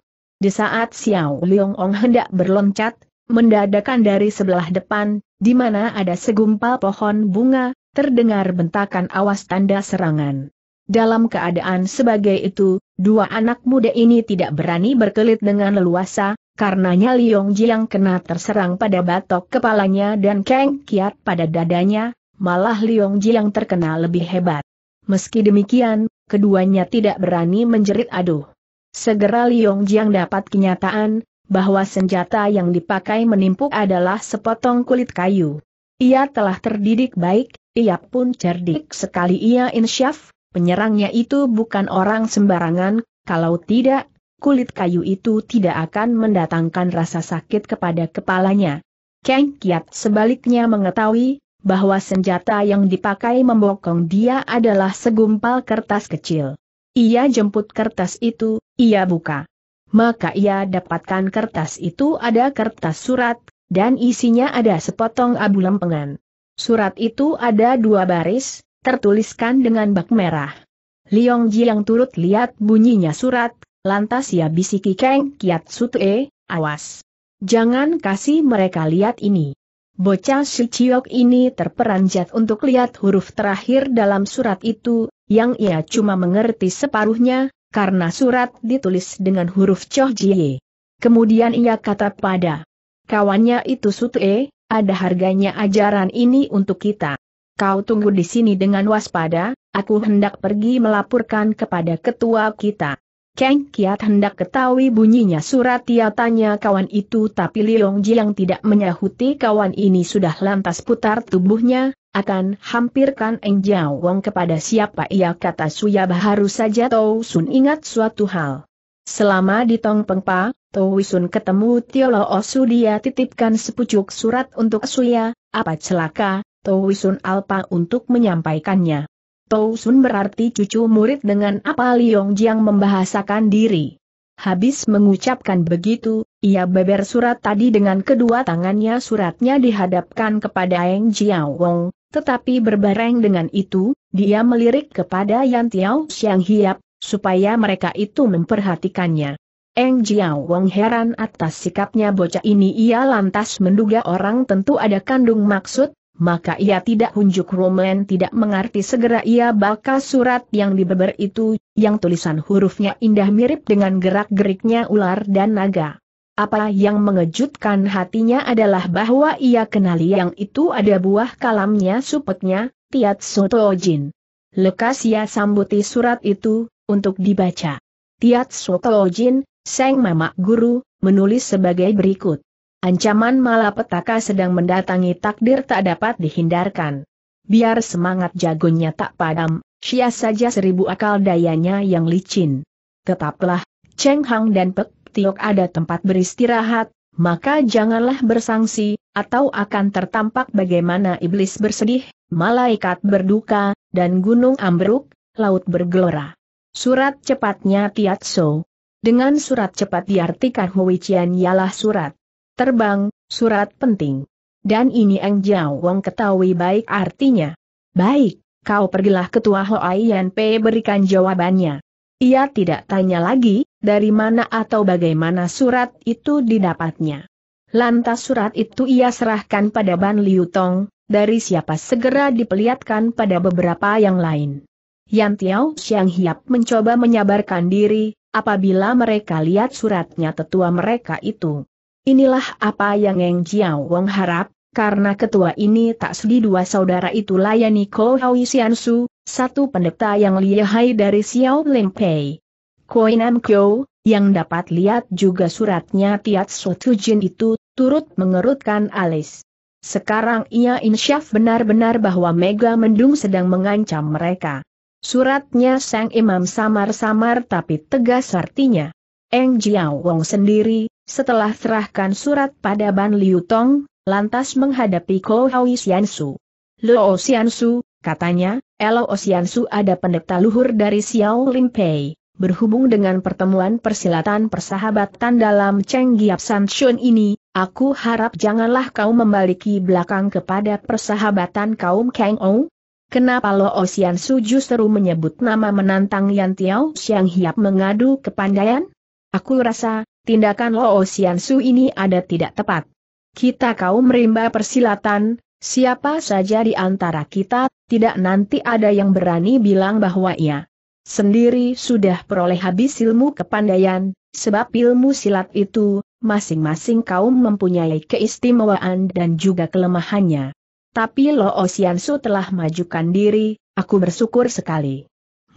Di saat Xiao Liong Ong hendak berloncat, mendadakan dari sebelah depan, di mana ada segumpal pohon bunga, terdengar bentakan awas tanda serangan. Dalam keadaan sebagai itu, dua anak muda ini tidak berani berkelit dengan leluasa, karenanya Liong Jiang kena terserang pada batok kepalanya dan Kang Kiat pada dadanya, malah Liong Jiang terkena lebih hebat. Meski demikian, keduanya tidak berani menjerit aduh. Segera Liong Jiang dapat kenyataan, bahwa senjata yang dipakai menimpuk adalah sepotong kulit kayu. Ia telah terdidik baik, ia pun cerdik sekali ia insyaf, penyerangnya itu bukan orang sembarangan, kalau tidak, kulit kayu itu tidak akan mendatangkan rasa sakit kepada kepalanya. Kang Kiat sebaliknya mengetahui, bahwa senjata yang dipakai membokong dia adalah segumpal kertas kecil. Ia jemput kertas itu, ia buka. Maka ia dapatkan kertas itu ada kertas surat, dan isinya ada sepotong abu lempengan. Surat itu ada dua baris, tertuliskan dengan bak merah. Liong Ji yang turut lihat bunyinya surat, lantas ia bisiki Keng Kiat e, awas. Jangan kasih mereka lihat ini. Bocah si Chiyok ini terperanjat untuk lihat huruf terakhir dalam surat itu, yang ia cuma mengerti separuhnya, karena surat ditulis dengan huruf Choh Jie. Kemudian ia kata pada kawannya itu Sute, ada harganya ajaran ini untuk kita. Kau tunggu di sini dengan waspada, aku hendak pergi melaporkan kepada ketua kita. Kang Kiat hendak ketahui bunyinya surat tanya kawan itu tapi Liong yang tidak menyahuti kawan ini sudah lantas putar tubuhnya, akan hampirkan Eng Jiao Wong kepada siapa ia kata Suya Baharu saja Tau Sun ingat suatu hal. Selama di Tong Pengpa, Tau Sun ketemu Tio Lo Osu dia titipkan sepucuk surat untuk Suya, apa celaka, Tau Sun Alpa untuk menyampaikannya. Pou Sun berarti cucu murid dengan apa Liong Jiang membahasakan diri. Habis mengucapkan begitu, ia beber surat tadi dengan kedua tangannya suratnya dihadapkan kepada Eng Jiao Wong, tetapi berbareng dengan itu, dia melirik kepada Yan Tiao Xiang Hiap, supaya mereka itu memperhatikannya. Eng Jiao Wong heran atas sikapnya bocah ini ia lantas menduga orang tentu ada kandung maksud, maka ia tidak hunjuk Roman tidak mengerti segera ia baca surat yang dibeber itu, yang tulisan hurufnya indah mirip dengan gerak-geriknya ular dan naga. Apa yang mengejutkan hatinya adalah bahwa ia kenali yang itu ada buah kalamnya supetnya, Tiat Sotojin. Lekas ia sambuti surat itu, untuk dibaca. Tiat Sotojin, Seng Mamak Guru, menulis sebagai berikut. Ancaman malapetaka sedang mendatangi takdir tak dapat dihindarkan. Biar semangat jagonya tak padam, sia saja seribu akal dayanya yang licin. Tetaplah, Cheng Hang dan Pek Tiok ada tempat beristirahat, maka janganlah bersangsi, atau akan tertampak bagaimana iblis bersedih, malaikat berduka, dan gunung ambruk, laut bergelora. Surat cepatnya Tiatso. Dengan surat cepat diartikan Hui Qian ialah surat terbang, surat penting. Dan ini Eng Jiao Wong ketahui baik artinya. Baik, kau pergilah ketua Hoai Yan P berikan jawabannya. Ia tidak tanya lagi, dari mana atau bagaimana surat itu didapatnya. Lantas surat itu ia serahkan pada Ban Liu Tong, dari siapa segera dipelihatkan pada beberapa yang lain. Yan Tiao Xiang Hiap mencoba menyabarkan diri, apabila mereka lihat suratnya tetua mereka itu. Inilah apa yang Eng Jiao Wong harap, karena ketua ini tak sedih dua saudara itu layani Ko Hoi Su, satu pendeta yang lihai dari Xiao Pei. Koi Nam Kyo, yang dapat lihat juga suratnya Tiat Su Jin itu, turut mengerutkan alis. Sekarang ia insyaf benar-benar bahwa Mega Mendung sedang mengancam mereka. Suratnya sang imam samar-samar tapi tegas artinya. Eng Jiao Wong sendiri, setelah serahkan surat pada Ban Liu Tong, lantas menghadapi Ko Su. Luo Lo Su, katanya, Lo Su ada pendeta luhur dari Xiao Lim Pei. Berhubung dengan pertemuan persilatan persahabatan dalam Cheng Giap San Shun ini, aku harap janganlah kau membaliki belakang kepada persahabatan kaum Kang Ou. Kenapa Lo Osian Su justru menyebut nama menantang Yan Tiao Xiang Hiap mengadu kepandaian? Aku rasa, tindakan Lo Xiansu ini ada tidak tepat. Kita kaum rimba persilatan, siapa saja di antara kita, tidak nanti ada yang berani bilang bahwa ia sendiri sudah peroleh habis ilmu kepandaian, sebab ilmu silat itu, masing-masing kaum mempunyai keistimewaan dan juga kelemahannya. Tapi Lo Xiansu telah majukan diri, aku bersyukur sekali.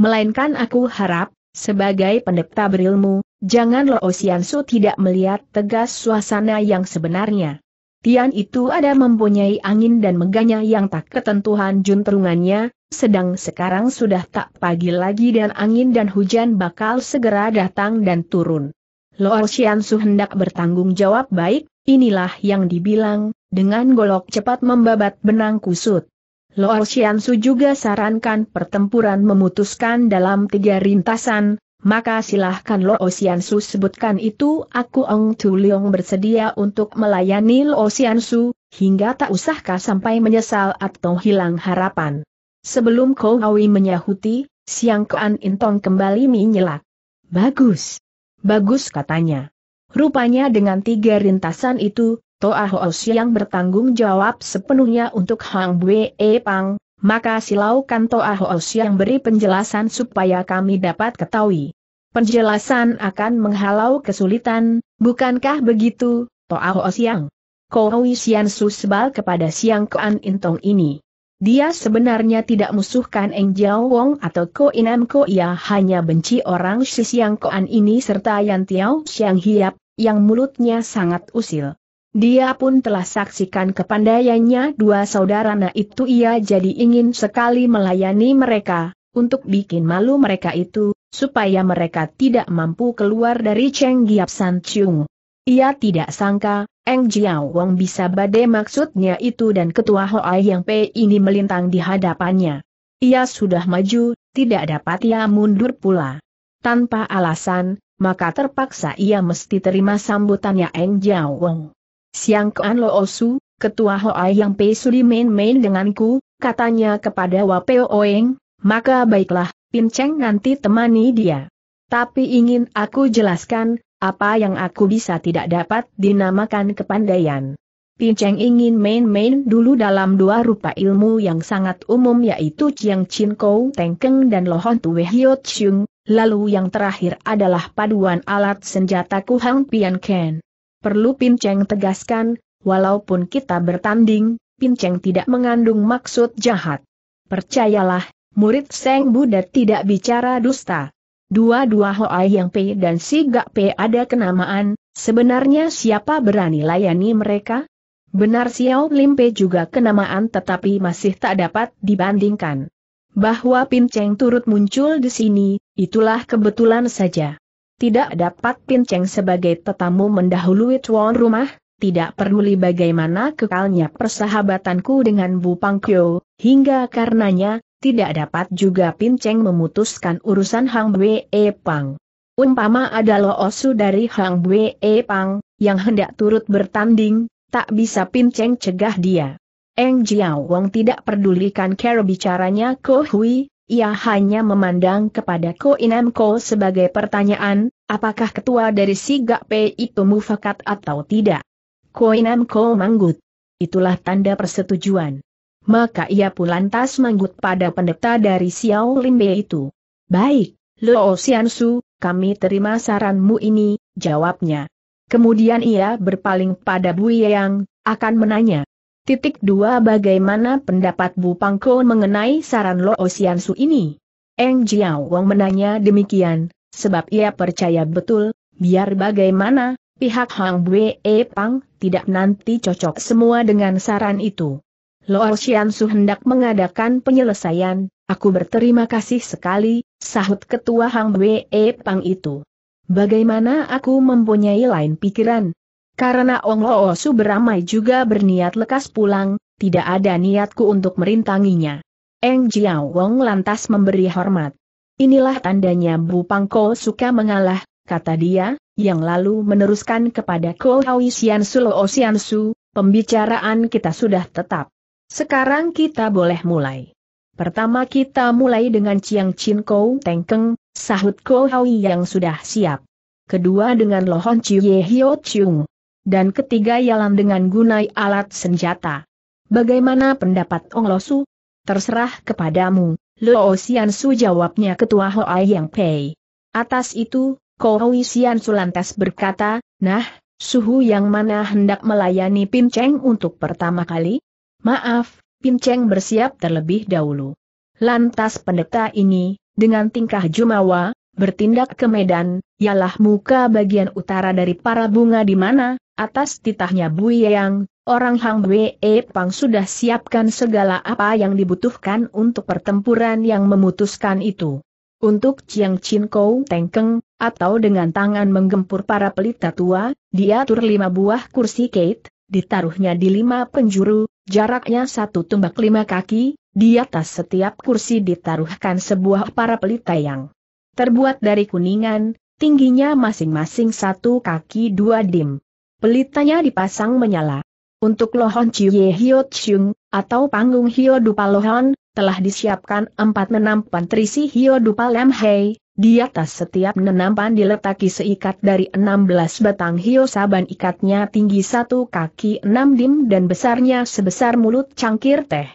Melainkan aku harap, sebagai pendeta berilmu, Jangan Lo oh Xiansu tidak melihat tegas suasana yang sebenarnya. Tian itu ada mempunyai angin dan meganya yang tak ketentuan junterungannya, sedang sekarang sudah tak pagi lagi dan angin dan hujan bakal segera datang dan turun. Lo oh Xiansu hendak bertanggung jawab baik, inilah yang dibilang, dengan golok cepat membabat benang kusut. Lo oh Xiansu juga sarankan pertempuran memutuskan dalam tiga rintasan, maka silahkan Lo Osiansu sebutkan itu aku Ong Tu Leong bersedia untuk melayani Lo Osiansu, hingga tak usahkah sampai menyesal atau hilang harapan. Sebelum Kou Awi menyahuti, Siang Kuan Intong kembali menyelak. Bagus. Bagus katanya. Rupanya dengan tiga rintasan itu, Toa Hoos yang bertanggung jawab sepenuhnya untuk Hang Bue e Pang, maka silaukan Toa Hoos yang beri penjelasan supaya kami dapat ketahui. Penjelasan akan menghalau kesulitan, bukankah begitu, Toao Siang? Kowi Sian Susbal kepada Siang Kuan Intong ini. Dia sebenarnya tidak musuhkan Eng Jiao Wong atau Ko Inam Ko ia hanya benci orang si Siang Kuan ini serta Yan Tiao Siang Hiap, yang mulutnya sangat usil. Dia pun telah saksikan kepandaiannya dua saudara nah itu ia jadi ingin sekali melayani mereka, untuk bikin malu mereka itu, supaya mereka tidak mampu keluar dari Cheng Giap San Chung. Ia tidak sangka, Eng Jiao Wong bisa badai maksudnya itu dan ketua Hoa yang Pei ini melintang di hadapannya. Ia sudah maju, tidak dapat ia mundur pula. Tanpa alasan, maka terpaksa ia mesti terima sambutannya Eng Jiao Wong. Siang Kuan Lo Osu, ketua Hoa yang Pei sudi main-main denganku, katanya kepada Wapeo Oeng, maka baiklah, Pin Cheng nanti temani dia. Tapi ingin aku jelaskan, apa yang aku bisa tidak dapat dinamakan kepandaian. Pin Cheng ingin main-main dulu dalam dua rupa ilmu yang sangat umum yaitu Chiang Chin Kou Tengkeng dan Lohon Tue Hyo Chung, lalu yang terakhir adalah paduan alat senjata Hang Pian Ken. Perlu Pin Cheng tegaskan, walaupun kita bertanding, Pinceng tidak mengandung maksud jahat. Percayalah, murid Seng Buddha tidak bicara dusta. Dua-dua Hoai Yang Pei dan Si Gak Pei ada kenamaan, sebenarnya siapa berani layani mereka? Benar Xiao Lim Pei juga kenamaan tetapi masih tak dapat dibandingkan. Bahwa Pin Cheng turut muncul di sini, itulah kebetulan saja. Tidak dapat Pin Cheng sebagai tetamu mendahului tuan rumah, tidak peduli bagaimana kekalnya persahabatanku dengan Bu Pangkyo, hingga karenanya, tidak dapat juga Pinceng memutuskan urusan Hang Bwe e Pang. Umpama ada Osu dari Hang Bwe e Pang, yang hendak turut bertanding, tak bisa Pinceng cegah dia. Eng Jiao Wong tidak pedulikan cara bicaranya Ko Hui, ia hanya memandang kepada Ko Inam Ko sebagai pertanyaan, apakah ketua dari Gak itu mufakat atau tidak. Ko Inam Ko manggut. Itulah tanda persetujuan maka ia pun lantas manggut pada pendeta dari Xiao Limbe itu. Baik, Luo Xiansu, kami terima saranmu ini, jawabnya. Kemudian ia berpaling pada Bu Yang, akan menanya. Titik dua bagaimana pendapat Bu Pangko mengenai saran Luo Xiansu ini? Eng Jiao Wong menanya demikian, sebab ia percaya betul, biar bagaimana, pihak Hang Bue Pang tidak nanti cocok semua dengan saran itu. Lo Xiansu hendak mengadakan penyelesaian, aku berterima kasih sekali, sahut ketua Hang Wei e Pang itu. Bagaimana aku mempunyai lain pikiran? Karena Ong Lo Su beramai juga berniat lekas pulang, tidak ada niatku untuk merintanginya. Eng Jiao Wong lantas memberi hormat. Inilah tandanya Bu Pangko suka mengalah, kata dia, yang lalu meneruskan kepada Ko Hao Xiansu Loo Xiansu, pembicaraan kita sudah tetap. Sekarang kita boleh mulai. Pertama kita mulai dengan Chiang Chin Kou Tengkeng, sahut Kou Hawi yang sudah siap. Kedua dengan Lohon Chiu Hio Chung. Dan ketiga yalan dengan gunai alat senjata. Bagaimana pendapat Ong Losu? Terserah kepadamu, Luo Xian Su jawabnya ketua Hoa Yang Pei. Atas itu, Kou Hawi Xian Su lantas berkata, nah, suhu yang mana hendak melayani Pin Cheng untuk pertama kali? Maaf, pinceng Cheng bersiap terlebih dahulu. Lantas pendeta ini, dengan tingkah jumawa, bertindak ke Medan, ialah muka bagian utara dari para bunga di mana, atas titahnya Bu Yeang, orang Hang Wei Pang sudah siapkan segala apa yang dibutuhkan untuk pertempuran yang memutuskan itu. Untuk Chiang Chin Kou Tengkeng, atau dengan tangan menggempur para pelita tua, diatur lima buah kursi Kate, ditaruhnya di lima penjuru, jaraknya satu tumbak lima kaki, di atas setiap kursi ditaruhkan sebuah para pelita yang terbuat dari kuningan, tingginya masing-masing satu kaki dua dim. Pelitanya dipasang menyala. Untuk Lohon Chie Hyo Chung, atau panggung Hyo Dupa Lohon, telah disiapkan empat menampan terisi Hyo Dupa Lam Hei, di atas setiap nenampan diletaki seikat dari 16 batang hio saban ikatnya tinggi satu kaki enam dim dan besarnya sebesar mulut cangkir teh.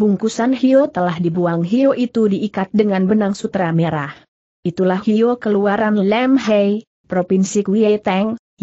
Bungkusan hio telah dibuang hio itu diikat dengan benang sutra merah. Itulah hio keluaran Lem Hei, Provinsi Kuei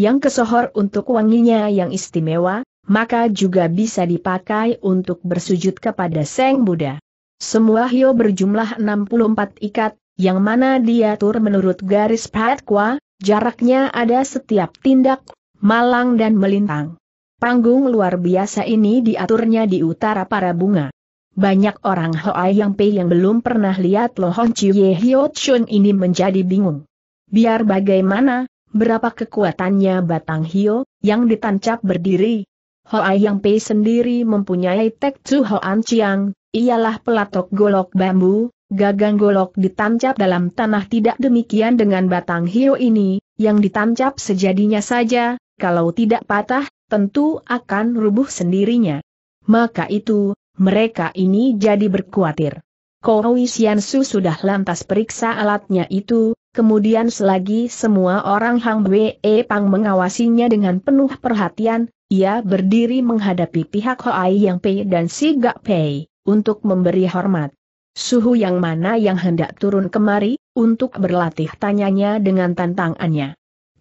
yang kesohor untuk wanginya yang istimewa, maka juga bisa dipakai untuk bersujud kepada Seng Buddha. Semua hio berjumlah 64 ikat, yang mana diatur menurut garis patqua, jaraknya ada setiap tindak, malang dan melintang. Panggung luar biasa ini diaturnya di utara para bunga. Banyak orang Hoa Yang Pei yang belum pernah lihat Lohon ciye Hyo Chun ini menjadi bingung. Biar bagaimana, berapa kekuatannya batang hyo yang ditancap berdiri, Hoa Yang Pei sendiri mempunyai Tek Tzu Hoan Chiang, ialah pelatok golok bambu, Gagang golok ditancap dalam tanah tidak demikian dengan batang hiu ini, yang ditancap sejadinya saja, kalau tidak patah, tentu akan rubuh sendirinya. Maka itu, mereka ini jadi berkuatir. Kowi Siansu sudah lantas periksa alatnya itu, kemudian selagi semua orang Hang Wei Pang mengawasinya dengan penuh perhatian, ia berdiri menghadapi pihak Hoai Yang Pei dan Si Gak Pei, untuk memberi hormat. Suhu yang mana yang hendak turun kemari, untuk berlatih tanyanya dengan tantangannya.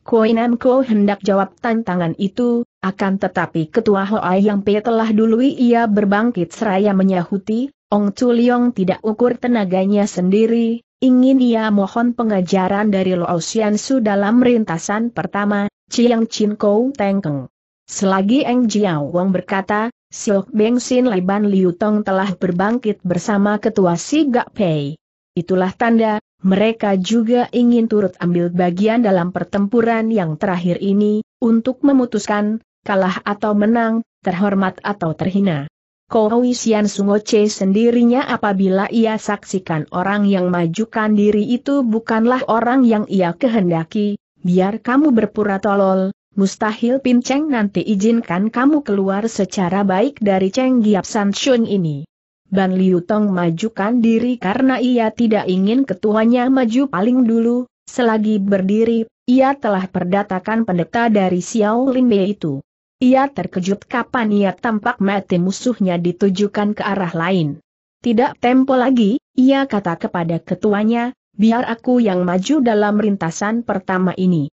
Koinan Ko hendak jawab tantangan itu, akan tetapi ketua Hoai yang P telah dului ia berbangkit seraya menyahuti, Ong Chuliong tidak ukur tenaganya sendiri, ingin ia mohon pengajaran dari Lo Su dalam rintasan pertama, Chiang Chin Kou Tengkeng. Selagi Eng Jiao Wong berkata, Siok Beng Sin Lai Ban Liu Tong telah berbangkit bersama ketua Si Gak Pei. Itulah tanda, mereka juga ingin turut ambil bagian dalam pertempuran yang terakhir ini, untuk memutuskan, kalah atau menang, terhormat atau terhina. Kowi Xian Sungoce sendirinya apabila ia saksikan orang yang majukan diri itu bukanlah orang yang ia kehendaki, biar kamu berpura tolol, mustahil Pin Cheng nanti izinkan kamu keluar secara baik dari Cheng Giap San Shun ini. Ban Liu Tong majukan diri karena ia tidak ingin ketuanya maju paling dulu, selagi berdiri, ia telah perdatakan pendeta dari Xiao Lin Bei itu. Ia terkejut kapan ia tampak mati musuhnya ditujukan ke arah lain. Tidak tempo lagi, ia kata kepada ketuanya, biar aku yang maju dalam rintasan pertama ini.